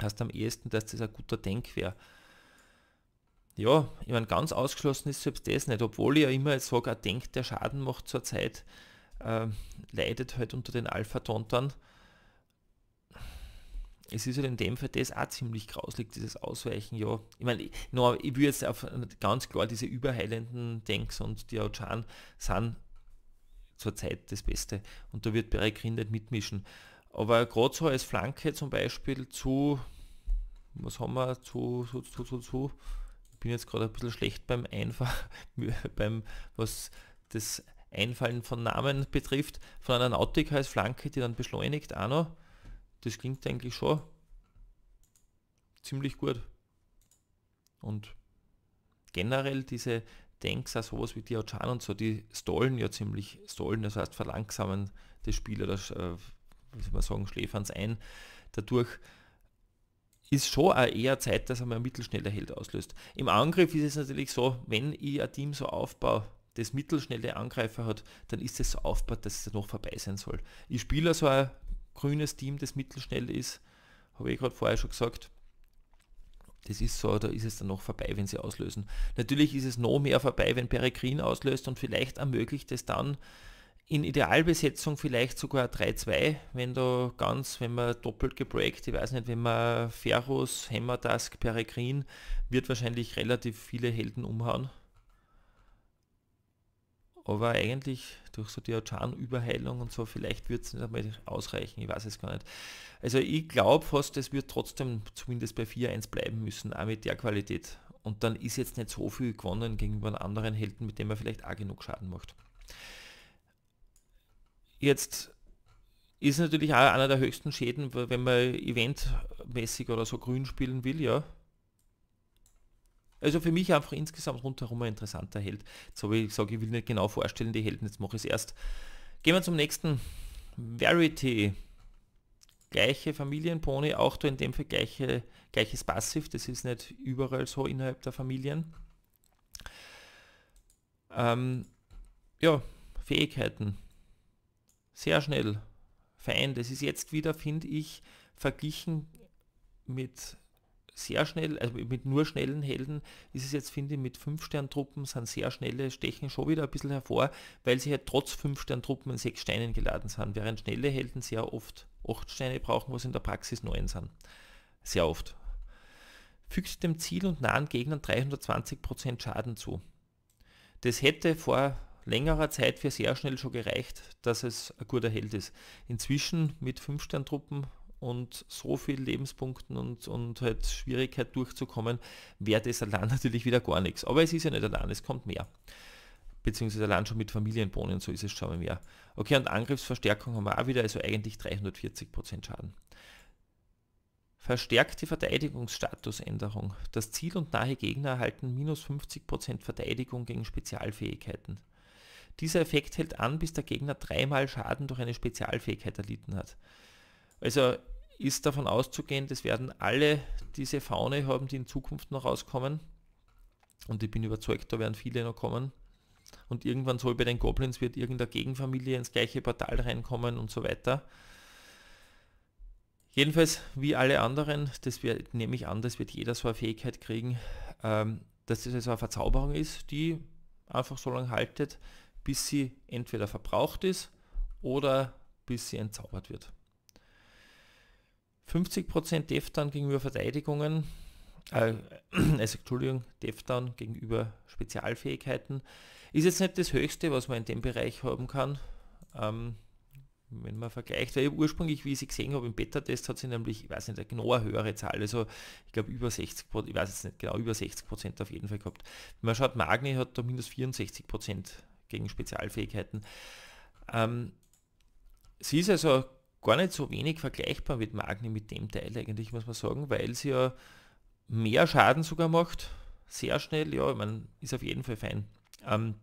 heißt am ehesten, dass das ein guter Denk wäre. Ja, ich meine, ganz ausgeschlossen ist selbst das nicht, obwohl ich ja immer jetzt sage, ein Denk, der Schaden macht zur Zeit, äh, leidet halt unter den Alpha-Tontern. Es ist halt in dem Fall das auch ziemlich grauslich, dieses Ausweichen, ja. Ich meine, ich, no, ich will jetzt auf ganz klar, diese überheilenden Denks und die Auchan sind zurzeit das Beste und da wird bereit Green nicht mitmischen. Aber gerade so als Flanke zum Beispiel zu, was haben wir, zu, zu, zu, zu, zu, ich bin jetzt gerade ein bisschen schlecht beim Einfach, beim, was das Einfallen von Namen betrifft, von einer Nautica als Flanke, die dann beschleunigt auch noch. Das klingt eigentlich schon ziemlich gut. Und generell diese Tanks, auch sowas wie Diochan und so, die stollen ja ziemlich, stollen, das heißt verlangsamen das Spiel äh, oder, wie soll man sagen, schläferns ein. Dadurch ist schon auch eher Zeit, dass er mal mittelschneller Held auslöst. Im Angriff ist es natürlich so, wenn ich ein Team so aufbaue, das mittelschnelle Angreifer hat, dann ist es so aufgebaut, dass es noch vorbei sein soll. Ich spiele so also ein grünes Team, das mittelschnell ist, habe ich gerade vorher schon gesagt. Das ist so, da ist es dann noch vorbei, wenn sie auslösen. Natürlich ist es noch mehr vorbei, wenn Peregrin auslöst und vielleicht ermöglicht es dann in Idealbesetzung vielleicht sogar 3-2, wenn du ganz, wenn man doppelt gebreakt, ich weiß nicht, wenn man Hammer, Hammertask, Peregrin, wird wahrscheinlich relativ viele Helden umhauen aber eigentlich durch so Diochan-Überheilung und so, vielleicht wird es nicht einmal ausreichen, ich weiß es gar nicht. Also ich glaube fast, es wird trotzdem zumindest bei 4-1 bleiben müssen, auch mit der Qualität. Und dann ist jetzt nicht so viel gewonnen gegenüber einem anderen Helden, mit dem er vielleicht auch genug Schaden macht. Jetzt ist natürlich auch einer der höchsten Schäden, wenn man eventmäßig oder so grün spielen will, ja, also für mich einfach insgesamt rundherum ein interessanter Held. So wie ich sage, ich will nicht genau vorstellen, die Helden, jetzt mache ich es erst. Gehen wir zum nächsten. Verity. Gleiche Familienpony, auch da in dem Fall gleiche, gleiches Passiv, das ist nicht überall so innerhalb der Familien. Ähm, ja, Fähigkeiten. Sehr schnell. Fein. Das ist jetzt wieder, finde ich, verglichen mit sehr schnell, also mit nur schnellen Helden ist es jetzt, finde ich, mit 5-Stern-Truppen sind sehr schnelle Stechen schon wieder ein bisschen hervor, weil sie halt trotz 5-Stern-Truppen in 6 Steinen geladen sind, während schnelle Helden sehr oft 8 Steine brauchen, was in der Praxis 9 sind. Sehr oft. Fügt dem Ziel und nahen Gegnern 320% Schaden zu. Das hätte vor längerer Zeit für sehr schnell schon gereicht, dass es ein guter Held ist. Inzwischen mit 5-Stern-Truppen und so viel Lebenspunkten und, und halt Schwierigkeit durchzukommen, wäre das allein natürlich wieder gar nichts. Aber es ist ja nicht allein, es kommt mehr. Beziehungsweise allein schon mit Familienbohnen, so ist es schon mal mehr. Okay, und Angriffsverstärkung haben wir auch wieder, also eigentlich 340% Schaden. Verstärkte Verteidigungsstatusänderung. Das Ziel und nahe Gegner erhalten minus 50% Verteidigung gegen Spezialfähigkeiten. Dieser Effekt hält an, bis der Gegner dreimal Schaden durch eine Spezialfähigkeit erlitten hat. Also ist davon auszugehen, das werden alle diese Faune haben, die in Zukunft noch rauskommen. Und ich bin überzeugt, da werden viele noch kommen. Und irgendwann soll bei den Goblins wird irgendeine Gegenfamilie ins gleiche Portal reinkommen und so weiter. Jedenfalls wie alle anderen, das wird, nehme ich an, das wird jeder so eine Fähigkeit kriegen, ähm, dass das also eine Verzauberung ist, die einfach so lange haltet, bis sie entweder verbraucht ist oder bis sie entzaubert wird. 50% dev gegenüber Verteidigungen, äh, also Entschuldigung, dev gegenüber Spezialfähigkeiten. Ist jetzt nicht das Höchste, was man in dem Bereich haben kann. Ähm, wenn man vergleicht, weil ursprünglich, wie ich sie gesehen habe, im Beta-Test hat sie nämlich, ich weiß nicht, eine genau höhere Zahl, also ich glaube über 60 ich weiß jetzt nicht genau, über 60 auf jeden Fall gehabt. Wenn man schaut, Magni hat da minus 64 gegen Spezialfähigkeiten. Ähm, sie ist also gar nicht so wenig vergleichbar mit Magni mit dem Teil eigentlich, muss man sagen, weil sie ja mehr Schaden sogar macht, sehr schnell, ja, man ist auf jeden Fall fein. Ähm,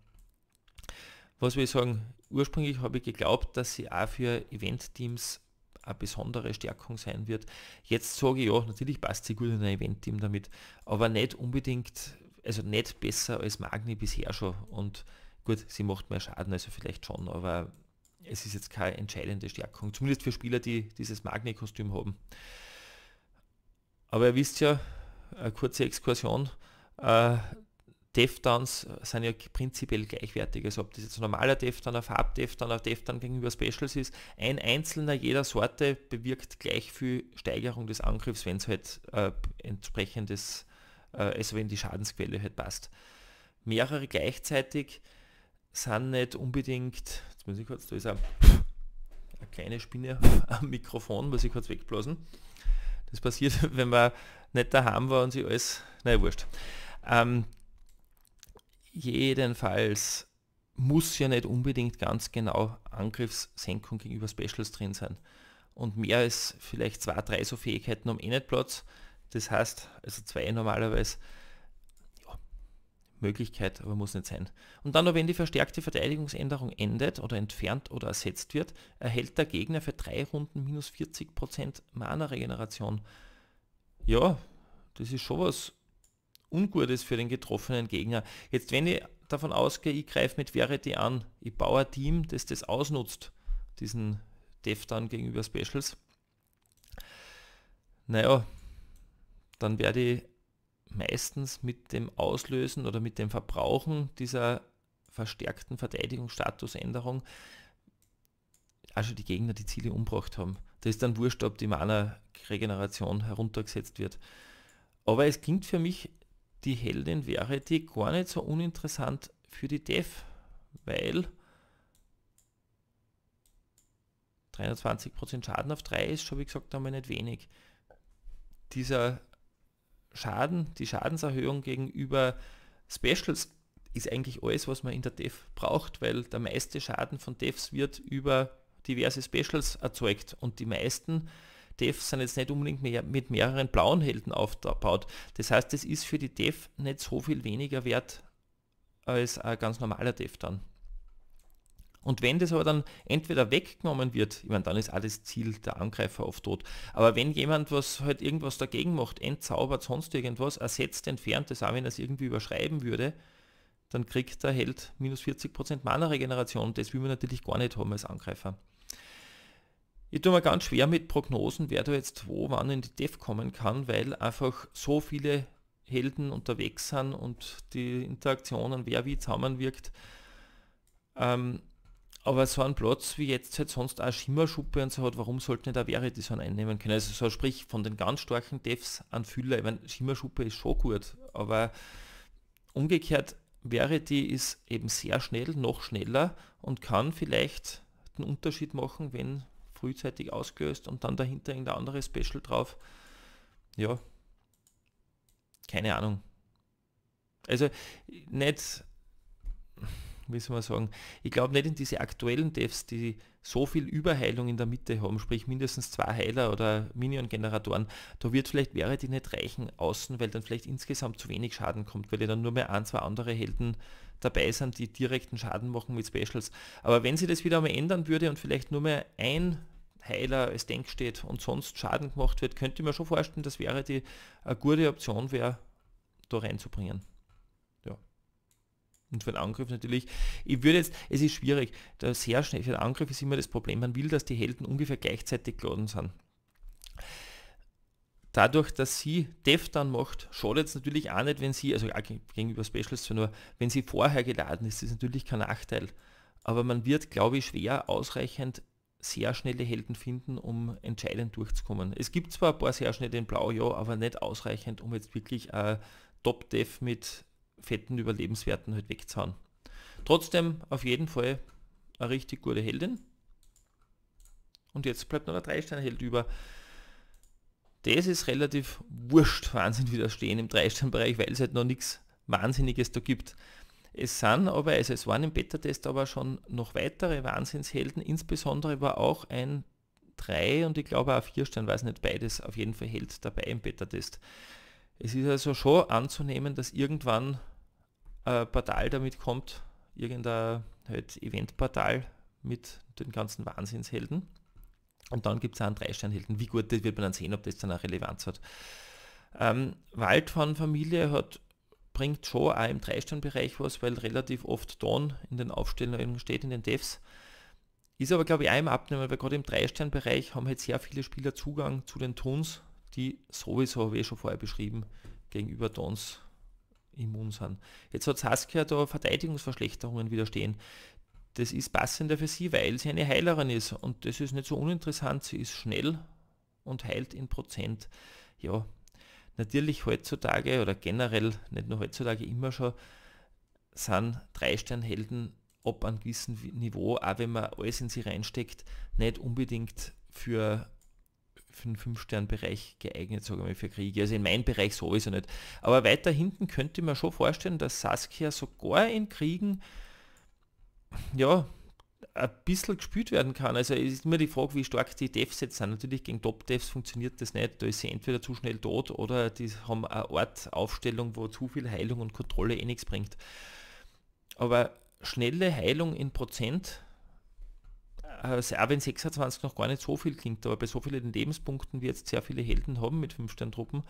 was will ich sagen, ursprünglich habe ich geglaubt, dass sie auch für Event-Teams eine besondere Stärkung sein wird. Jetzt sage ich ja, natürlich passt sie gut in ein Event-Team damit, aber nicht unbedingt, also nicht besser als Magni bisher schon. Und gut, sie macht mehr Schaden, also vielleicht schon, aber es ist jetzt keine entscheidende Stärkung, zumindest für Spieler, die dieses Magne-Kostüm haben. Aber ihr wisst ja, eine kurze Exkursion, äh, Deftones sind ja prinzipiell gleichwertig. Also ob das jetzt ein normaler Defton, ein Farbdefton, ein Defton gegenüber Specials ist, ein einzelner jeder Sorte bewirkt gleich viel Steigerung des Angriffs, wenn es halt äh, entsprechendes, äh, also wenn die Schadensquelle halt passt. Mehrere gleichzeitig sind nicht unbedingt Jetzt muss ich kurz, da ist eine, eine kleine Spinne am Mikrofon, muss ich kurz wegblasen. Das passiert, wenn man nicht daheim war und sie alles, naja, wurscht. Ähm, jedenfalls muss ja nicht unbedingt ganz genau Angriffssenkung gegenüber Specials drin sein. Und mehr als vielleicht zwei, drei so Fähigkeiten um eh nicht Platz. Das heißt, also zwei normalerweise, Möglichkeit, aber muss nicht sein. Und dann nur, wenn die verstärkte Verteidigungsänderung endet oder entfernt oder ersetzt wird, erhält der Gegner für drei Runden minus 40% Mana-Regeneration. Ja, das ist schon was Ungutes für den getroffenen Gegner. Jetzt, wenn ich davon ausgehe, ich greife mit Verity an, ich baue ein Team, das das ausnutzt, diesen Def dann gegenüber Specials, naja, dann werde ich meistens mit dem Auslösen oder mit dem Verbrauchen dieser verstärkten Verteidigungsstatusänderung also die Gegner die Ziele umbracht haben. Da ist dann wurscht, ob die Mana-Regeneration heruntergesetzt wird. Aber es klingt für mich, die Heldin wäre die gar nicht so uninteressant für die Def, weil 23% Schaden auf 3 ist, schon wie gesagt, einmal nicht wenig. Dieser Schaden, die Schadenserhöhung gegenüber Specials ist eigentlich alles, was man in der Dev braucht, weil der meiste Schaden von Devs wird über diverse Specials erzeugt und die meisten Devs sind jetzt nicht unbedingt mehr, mit mehreren blauen Helden aufgebaut. Das heißt, es ist für die Dev nicht so viel weniger wert als ein ganz normaler Dev dann. Und wenn das aber dann entweder weggenommen wird, ich meine, dann ist alles Ziel der Angreifer oft tot. Aber wenn jemand was halt irgendwas dagegen macht, entzaubert, sonst irgendwas, ersetzt, entfernt, das auch wenn er es irgendwie überschreiben würde, dann kriegt der Held minus 40% Mana-Regeneration. Das will man natürlich gar nicht haben als Angreifer. Ich tue mir ganz schwer mit Prognosen, wer da jetzt wo, wann in die Def kommen kann, weil einfach so viele Helden unterwegs sind und die Interaktionen, wer wie zusammenwirkt. Ähm, aber so ein Platz wie jetzt halt sonst auch Schimmerschuppe und so hat, warum sollte nicht der Wäre das dann einnehmen können? Also so sprich von den ganz starken Devs an Füller. Ich meine, Schimmerschuppe ist schon gut, aber umgekehrt, wäre die ist eben sehr schnell, noch schneller und kann vielleicht den Unterschied machen, wenn frühzeitig ausgelöst und dann dahinter irgendein andere Special drauf. Ja, keine Ahnung. Also nicht wie soll man sagen, ich glaube nicht in diese aktuellen Devs, die so viel Überheilung in der Mitte haben, sprich mindestens zwei Heiler oder Minion-Generatoren, da wird vielleicht wäre die nicht reichen außen, weil dann vielleicht insgesamt zu wenig Schaden kommt, weil ja dann nur mehr ein, zwei andere Helden dabei sind, die direkten Schaden machen mit Specials. Aber wenn sie das wieder mal ändern würde und vielleicht nur mehr ein Heiler als Denk steht und sonst Schaden gemacht wird, könnte ich mir schon vorstellen, das wäre die eine gute Option wäre, da reinzubringen und für den Angriff natürlich. Ich würde jetzt, es ist schwierig, da sehr schnell, für den Angriff ist immer das Problem, man will, dass die Helden ungefähr gleichzeitig geladen sind. Dadurch, dass sie Def dann macht, schadet es natürlich auch nicht, wenn sie, also gegenüber Specials nur, wenn sie vorher geladen ist, ist natürlich kein Nachteil. Aber man wird, glaube ich, schwer ausreichend sehr schnelle Helden finden, um entscheidend durchzukommen. Es gibt zwar ein paar sehr schnelle in Blau, ja, aber nicht ausreichend, um jetzt wirklich äh, Top-Dev mit fetten Überlebenswerten halt wegzauen. Trotzdem auf jeden Fall eine richtig gute Heldin. Und jetzt bleibt noch der Dreisteinheld über. Das ist relativ wurscht, Wahnsinn wieder stehen im Dreisteinbereich, weil es halt noch nichts Wahnsinniges da gibt. Es sind aber, also es waren im Beta-Test aber schon noch weitere Wahnsinnshelden, insbesondere war auch ein 3 und ich glaube auch 4 Stern, weiß nicht, beides auf jeden Fall Held dabei im Beta-Test. Es ist also schon anzunehmen, dass irgendwann ein Portal damit kommt, irgendein halt Eventportal mit den ganzen Wahnsinnshelden. Und dann gibt es einen Dreisteinhelden. Wie gut das wird man dann sehen, ob das dann eine Relevanz hat. Ähm, Wald von Familie hat, bringt schon auch im Dreisteinbereich was, weil relativ oft Don in den Aufstellungen steht, in den Devs. Ist aber, glaube ich, auch im Abnehmen, weil gerade im Dreisteinbereich haben halt sehr viele Spieler Zugang zu den Tons die sowieso, wie eh schon vorher beschrieben, gegenüber Dons immun sind. Jetzt hat Saskia da Verteidigungsverschlechterungen widerstehen. Das ist passender für sie, weil sie eine Heilerin ist und das ist nicht so uninteressant. Sie ist schnell und heilt in Prozent. Ja, natürlich heutzutage oder generell, nicht nur heutzutage, immer schon sind drei Sternhelden ob ab einem gewissen Niveau, auch wenn man alles in sie reinsteckt, nicht unbedingt für für den 5-Stern-Bereich geeignet, sage ich mal, für Kriege. Also in meinem Bereich sowieso nicht. Aber weiter hinten könnte man schon vorstellen, dass Saskia sogar in Kriegen, ja, ein bisschen gespielt werden kann. Also ist immer die Frage, wie stark die Devs jetzt sind. Natürlich gegen Top-Devs funktioniert das nicht. Da ist sie entweder zu schnell tot oder die haben eine Art Aufstellung, wo zu viel Heilung und Kontrolle eh nichts bringt. Aber schnelle Heilung in Prozent äh, Serbien 26 noch gar nicht so viel klingt, aber bei so vielen Lebenspunkten, wie jetzt sehr viele Helden haben mit 5-Stern-Truppen,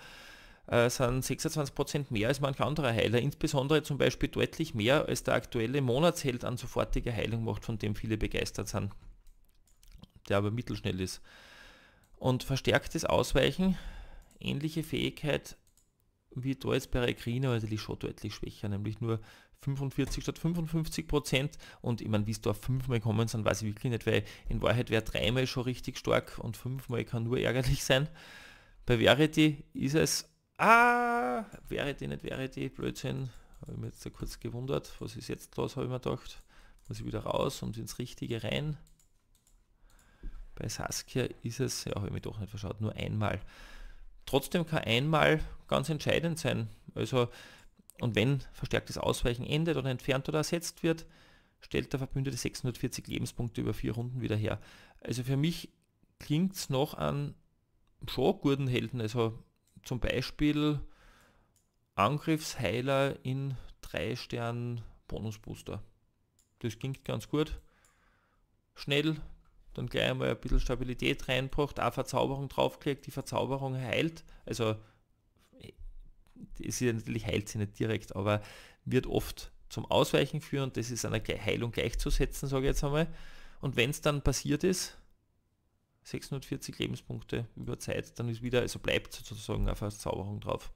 äh, sind 26% mehr als manche andere Heiler, insbesondere zum Beispiel deutlich mehr als der aktuelle Monatsheld an sofortiger Heilung macht, von dem viele begeistert sind, der aber mittelschnell ist. Und verstärktes Ausweichen, ähnliche Fähigkeit wie da jetzt bei Rekrina, also die schon deutlich schwächer, nämlich nur 45 statt 55 Prozent. Und ich meine, wie es da fünfmal gekommen sind, weiß ich wirklich nicht, weil in Wahrheit wäre dreimal schon richtig stark und fünfmal kann nur ärgerlich sein. Bei Verity ist es, ah, Verity, nicht Verity, Blödsinn. Habe ich mir jetzt da kurz gewundert, was ist jetzt los, habe ich mir gedacht. Muss ich wieder raus und ins Richtige rein. Bei Saskia ist es, ja, habe ich mich doch nicht verschaut, nur einmal. Trotzdem kann einmal ganz entscheidend sein. Also und wenn verstärktes Ausweichen endet oder entfernt oder ersetzt wird, stellt der Verbündete 640 Lebenspunkte über vier Runden wieder her. Also für mich klingt es noch an schon guten Helden. Also zum Beispiel Angriffsheiler in 3 Sternen Bonusbooster. Das klingt ganz gut. Schnell, dann gleich einmal ein bisschen Stabilität reinbracht, auch Verzauberung draufklickt, die Verzauberung heilt, also ist sie natürlich heilt sie nicht direkt, aber wird oft zum Ausweichen führen. Das ist einer Heilung gleichzusetzen, sage ich jetzt einmal. Und wenn es dann passiert ist, 640 Lebenspunkte über Zeit, dann ist wieder, also bleibt sozusagen eine Verzauberung drauf.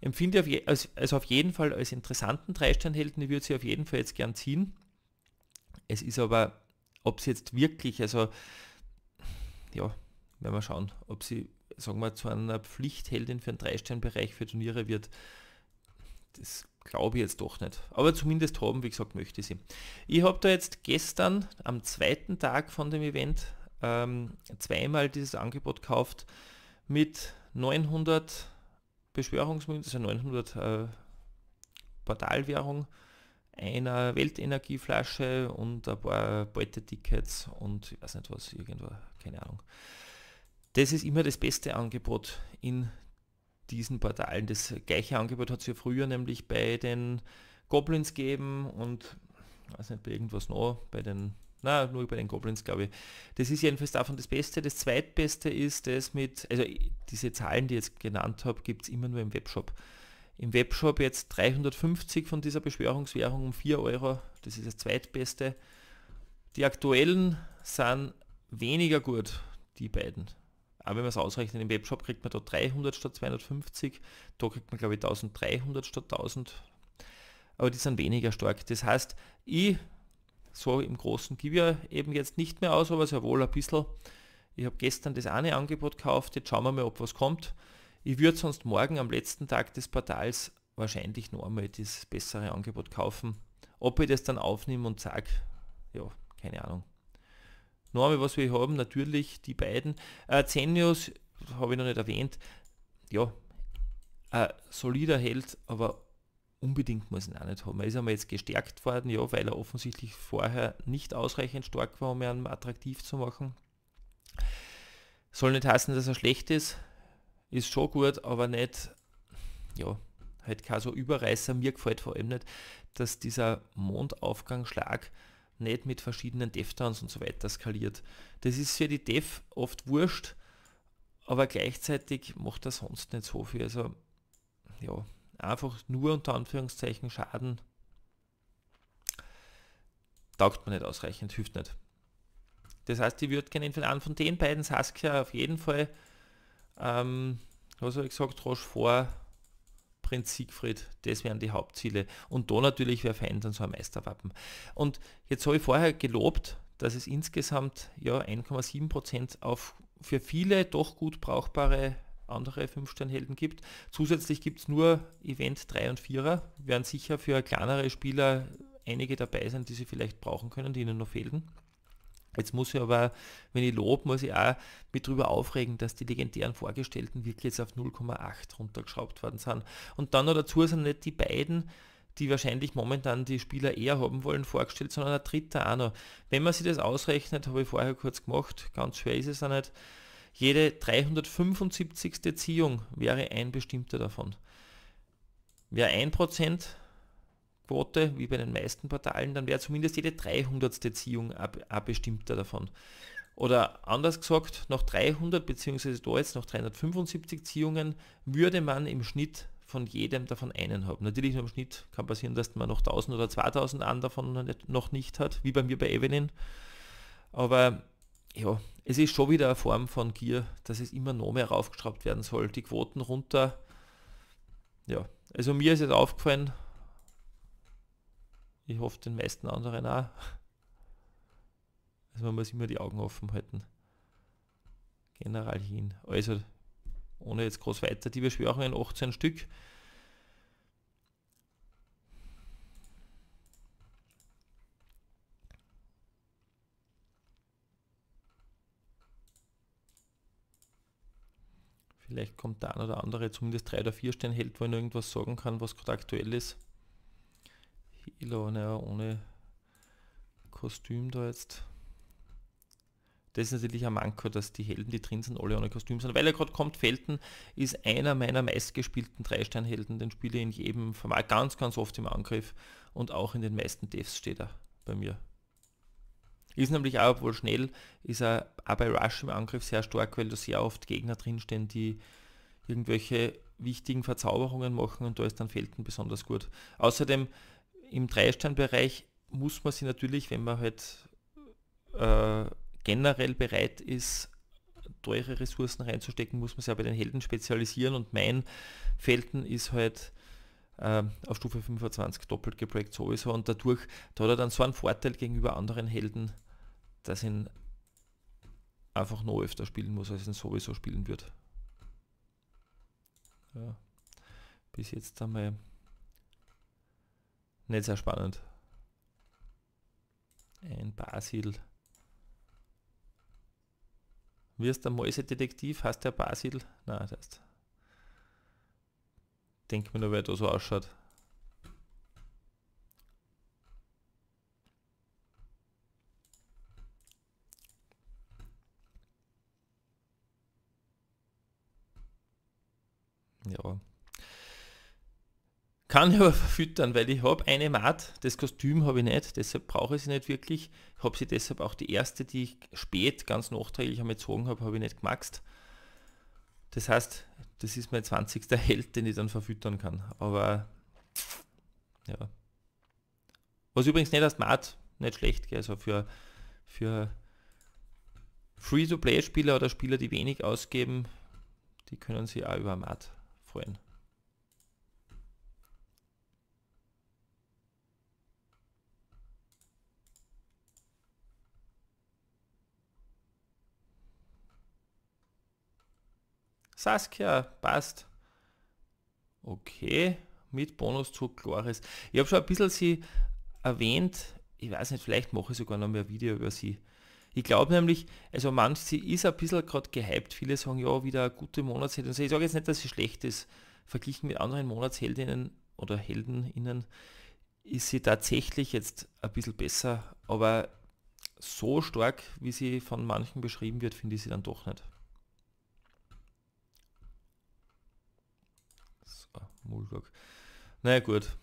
Empfinde auf je, als, also auf jeden Fall als interessanten Dreisternhelden, ich würde sie auf jeden Fall jetzt gern ziehen. Es ist aber, ob sie jetzt wirklich, also ja, werden wir schauen, ob sie sagen wir, zu einer Pflichtheldin für den Dreisternbereich für Turniere wird, das glaube ich jetzt doch nicht. Aber zumindest haben, wie gesagt, möchte sie. Ich habe da jetzt gestern am zweiten Tag von dem Event ähm, zweimal dieses Angebot gekauft mit 900 Beschwörungsmünzen, also 900 äh, Portalwährung, einer Weltenergieflasche und ein paar Beutetickets und ich weiß nicht was, irgendwo, keine Ahnung. Das ist immer das beste Angebot in diesen Portalen. Das gleiche Angebot hat es ja früher nämlich bei den Goblins geben und weiß nicht, bei irgendwas noch, bei den, na, nur bei den Goblins glaube ich. Das ist jedenfalls davon das Beste. Das zweitbeste ist das mit, also diese Zahlen, die ich jetzt genannt habe, gibt es immer nur im Webshop. Im Webshop jetzt 350 von dieser Beschwörungswährung um 4 Euro, das ist das zweitbeste. Die aktuellen sind weniger gut, die beiden. Aber wenn man es ausrechnet, im Webshop kriegt man da 300 statt 250, da kriegt man glaube ich 1300 statt 1000, aber die sind weniger stark. Das heißt, ich, so im Großen gebe ja eben jetzt nicht mehr aus, aber sehr wohl ein bisschen. Ich habe gestern das eine Angebot gekauft, jetzt schauen wir mal, ob was kommt. Ich würde sonst morgen am letzten Tag des Portals wahrscheinlich noch einmal das bessere Angebot kaufen. Ob ich das dann aufnehme und sage, ja, keine Ahnung. Name, was wir haben, natürlich die beiden. Äh, Zenius, habe ich noch nicht erwähnt, ja, äh, solider Held, aber unbedingt muss ihn auch nicht haben. Er ist einmal jetzt gestärkt worden, ja, weil er offensichtlich vorher nicht ausreichend stark war, um ihn attraktiv zu machen. Soll nicht heißen, dass er schlecht ist. Ist schon gut, aber nicht, ja, halt kein so Überreißer. Mir gefällt vor allem nicht, dass dieser Mondaufgangschlag schlag nicht mit verschiedenen dev und so weiter skaliert. Das ist für die Dev oft wurscht, aber gleichzeitig macht er sonst nicht so viel. Also ja, einfach nur unter Anführungszeichen Schaden taugt man nicht ausreichend, hilft nicht. Das heißt, ich würde gerne entweder einen von den beiden Saskia auf jeden Fall, ähm, was habe ich gesagt, vor Prinz Siegfried, das wären die Hauptziele. Und da natürlich, wer verändern so ein Meisterwappen. Und jetzt habe ich vorher gelobt, dass es insgesamt ja 1,7% Prozent auf für viele doch gut brauchbare andere Fünf-Stern-Helden gibt. Zusätzlich gibt es nur Event 3 und 4er, werden sicher für kleinere Spieler einige dabei sein, die sie vielleicht brauchen können, die ihnen noch fehlen. Jetzt muss ich aber, wenn ich lobe, muss ich auch mit drüber aufregen, dass die legendären Vorgestellten wirklich jetzt auf 0,8 runtergeschraubt worden sind. Und dann noch dazu sind nicht die beiden, die wahrscheinlich momentan die Spieler eher haben wollen, vorgestellt, sondern ein dritter auch noch. Wenn man sich das ausrechnet, habe ich vorher kurz gemacht, ganz schwer ist es auch nicht, jede 375. Ziehung wäre ein bestimmter davon. Wäre 1% Quote, wie bei den meisten Portalen, dann wäre zumindest jede 300. Ziehung ein bestimmter davon. Oder anders gesagt, nach 300 bzw. da jetzt noch 375 Ziehungen würde man im Schnitt von jedem davon einen haben. Natürlich im Schnitt kann passieren, dass man noch 1000 oder 2000 an davon noch nicht hat, wie bei mir bei Evelyn. Aber ja, es ist schon wieder eine Form von Gier, dass es immer noch mehr raufgeschraubt werden soll. Die Quoten runter. Ja, also mir ist jetzt aufgefallen, ich hoffe den meisten anderen auch. Also man muss immer die Augen offen halten. General hin. Also, ohne jetzt groß weiter, die Beschwörungen 18 Stück. Vielleicht kommt der ein oder andere, zumindest drei oder vier Stern hält, wenn irgendwas sagen kann, was gerade aktuell ist. Hilo, naja, ne, ohne Kostüm da jetzt. Das ist natürlich am Manko, dass die Helden, die drin sind, alle ohne Kostüm sind. Weil er gerade kommt, Felten ist einer meiner meistgespielten Dreisteinhelden. Den spiele ich in jedem Format ganz, ganz oft im Angriff und auch in den meisten Devs steht er bei mir. Ist nämlich auch, obwohl schnell, ist er auch bei Rush im Angriff sehr stark, weil da sehr oft Gegner drinstehen, die irgendwelche wichtigen Verzauberungen machen und da ist dann Felten besonders gut. Außerdem im Dreisternbereich muss man sie natürlich, wenn man halt äh, generell bereit ist, teure Ressourcen reinzustecken, muss man sie ja bei den Helden spezialisieren und mein Felden ist halt äh, auf Stufe 25 doppelt geprägt sowieso und dadurch da hat er dann so einen Vorteil gegenüber anderen Helden, dass ihn einfach noch öfter spielen muss, als ihn sowieso spielen wird. Ja. Bis jetzt einmal nicht sehr spannend. Ein Basil. Wirst der Mäusedetektiv? Hast der Basil? Na, das heißt. Denk mir nur, wer da so ausschaut. Ja kann ich aber verfüttern, weil ich habe eine Maat, das Kostüm habe ich nicht, deshalb brauche ich sie nicht wirklich. Ich habe sie deshalb auch die erste, die ich spät ganz nachträglich einmal gezogen habe, habe ich nicht gemaxt. Das heißt, das ist mein 20. Held, den ich dann verfüttern kann. Aber ja. Was übrigens nicht als Maat nicht schlecht, gell? also für, für Free-to-Play-Spieler oder Spieler, die wenig ausgeben, die können sich auch über Maat freuen. Saskia, passt. Okay, mit Bonus zu Chloris. Ich habe schon ein bisschen sie erwähnt. Ich weiß nicht, vielleicht mache ich sogar noch mehr Video über sie. Ich glaube nämlich, also manch, sie ist ein bisschen gerade gehypt. Viele sagen, ja, wieder eine gute Monatsheldin. Also ich sage jetzt nicht, dass sie schlecht ist. Verglichen mit anderen Monatsheldinnen oder Heldeninnen ist sie tatsächlich jetzt ein bisschen besser. Aber so stark, wie sie von manchen beschrieben wird, finde ich sie dann doch nicht. Mullglock. Naja gut.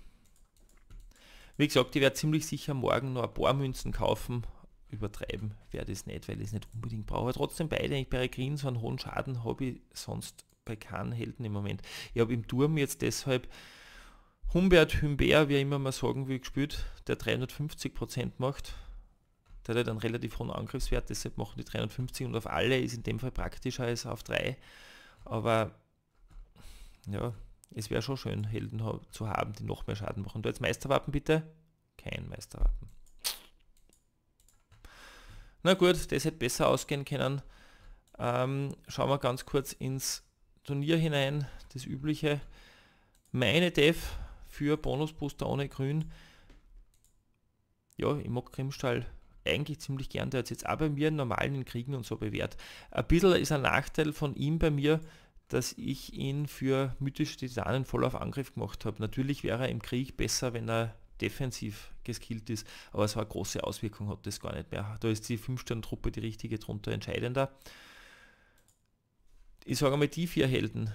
Wie gesagt, ich werde ziemlich sicher morgen noch ein paar Münzen kaufen. Übertreiben werde ich es nicht, weil ich es nicht unbedingt brauche. Aber trotzdem beide, ich bei so einen hohen Schaden habe ich sonst bei keinen Helden im Moment. Ich habe im Turm jetzt deshalb Humbert Hümbert, wie immer mal sagen will, gespielt, der 350% macht. Der hat dann halt relativ hohen Angriffswert, deshalb machen die 350 und auf alle ist in dem Fall praktischer als auf 3. Aber ja, es wäre schon schön, Helden zu haben, die noch mehr Schaden machen. Du jetzt Meisterwappen bitte? Kein Meisterwappen. Na gut, das hätte besser ausgehen können. Ähm, schauen wir ganz kurz ins Turnier hinein, das übliche. Meine Def für Bonusbooster ohne Grün. Ja, ich mag Grimmstall eigentlich ziemlich gern. Der hat jetzt auch bei mir normalen in Kriegen und so bewährt. Ein bisschen ist ein Nachteil von ihm bei mir, dass ich ihn für mythische Titanen voll auf Angriff gemacht habe. Natürlich wäre er im Krieg besser, wenn er defensiv geskillt ist, aber so eine große Auswirkung hat das gar nicht mehr. Da ist die 5 sterne truppe die richtige drunter entscheidender. Ich sage mal die vier Helden.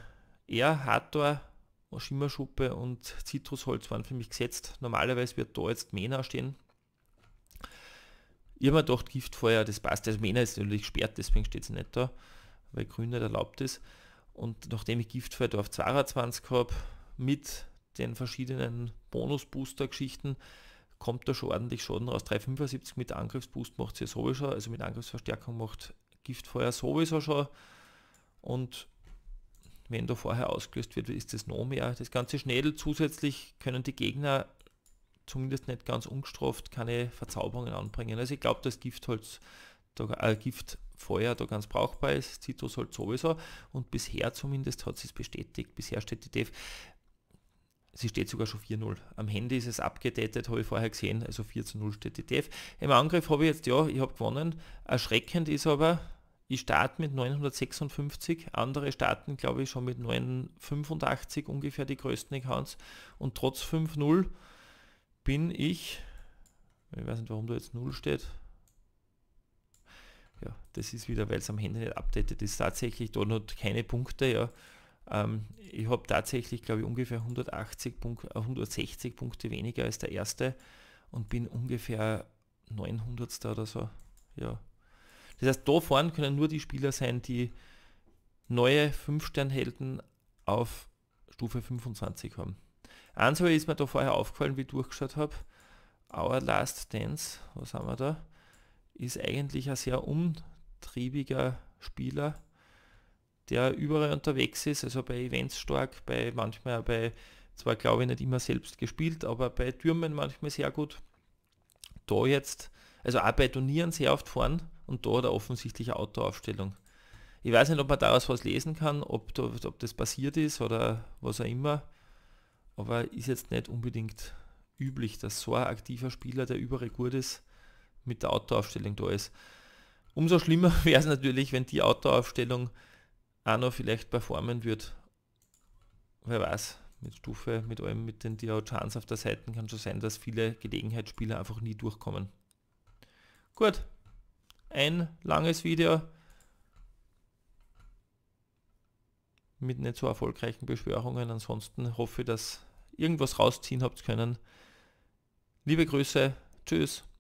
Er, Hathor, Schimmerschuppe und Zitrusholz waren für mich gesetzt. Normalerweise wird da jetzt Mena stehen. Ich habe mir gedacht, Giftfeuer, das passt. Also Mena ist natürlich gesperrt, deswegen steht es nicht da, weil Grün nicht erlaubt ist. Und nachdem ich Giftfeld auf 22 habe, mit den verschiedenen Bonus-Booster-Geschichten, kommt da schon ordentlich Schaden raus. 375 mit Angriffsboost macht sie ja sowieso, also mit Angriffsverstärkung macht Giftfeuer sowieso schon. Und wenn da vorher ausgelöst wird, ist das noch mehr. Das ganze Schnädel zusätzlich können die Gegner zumindest nicht ganz ungestraft keine Verzauberungen anbringen. Also ich glaube, dass Giftholz, halt da, äh, Gift Feuer da ganz brauchbar ist. Citrus halt sowieso. Und bisher zumindest hat sie es bestätigt. Bisher steht die Dev. Sie steht sogar schon 4-0. Am Handy ist es abgedatet, habe ich vorher gesehen. Also 4-0 steht die Dev. Im Angriff habe ich jetzt, ja, ich habe gewonnen. Erschreckend ist aber, ich starte mit 956, andere starten glaube ich schon mit 985 ungefähr die größten Accounts und trotz 5-0 bin ich, ich weiß nicht warum da jetzt 0 steht, ja, das ist wieder, weil es am Handy nicht updated ist, tatsächlich dort noch keine Punkte, ja. Ähm, ich habe tatsächlich, glaube ich, ungefähr 180 Punkte, 160 Punkte weniger als der erste und bin ungefähr 900. oder so, ja. Das heißt, da vorne können nur die Spieler sein, die neue 5 stern auf Stufe 25 haben. Eins ist mir da vorher aufgefallen, wie ich durchgeschaut habe. Our Last Dance, was haben wir da? ist eigentlich ein sehr umtriebiger Spieler, der überall unterwegs ist, also bei Events stark, bei manchmal bei, zwar glaube ich nicht immer selbst gespielt, aber bei Türmen manchmal sehr gut. Da jetzt, also auch bei Turnieren sehr oft fahren und da hat er offensichtlich eine Autoaufstellung. Ich weiß nicht, ob man daraus was lesen kann, ob, da, ob das passiert ist oder was auch immer, aber ist jetzt nicht unbedingt üblich, dass so ein aktiver Spieler, der überall gut ist, mit der Autoaufstellung da ist. Umso schlimmer wäre es natürlich, wenn die Autoaufstellung auch noch vielleicht performen wird. Wer weiß, mit Stufe, mit allem, mit den Diao Chance auf der Seite kann schon sein, dass viele Gelegenheitsspieler einfach nie durchkommen. Gut, ein langes Video mit nicht so erfolgreichen Beschwörungen. Ansonsten hoffe ich, dass irgendwas rausziehen habt können. Liebe Grüße, tschüss.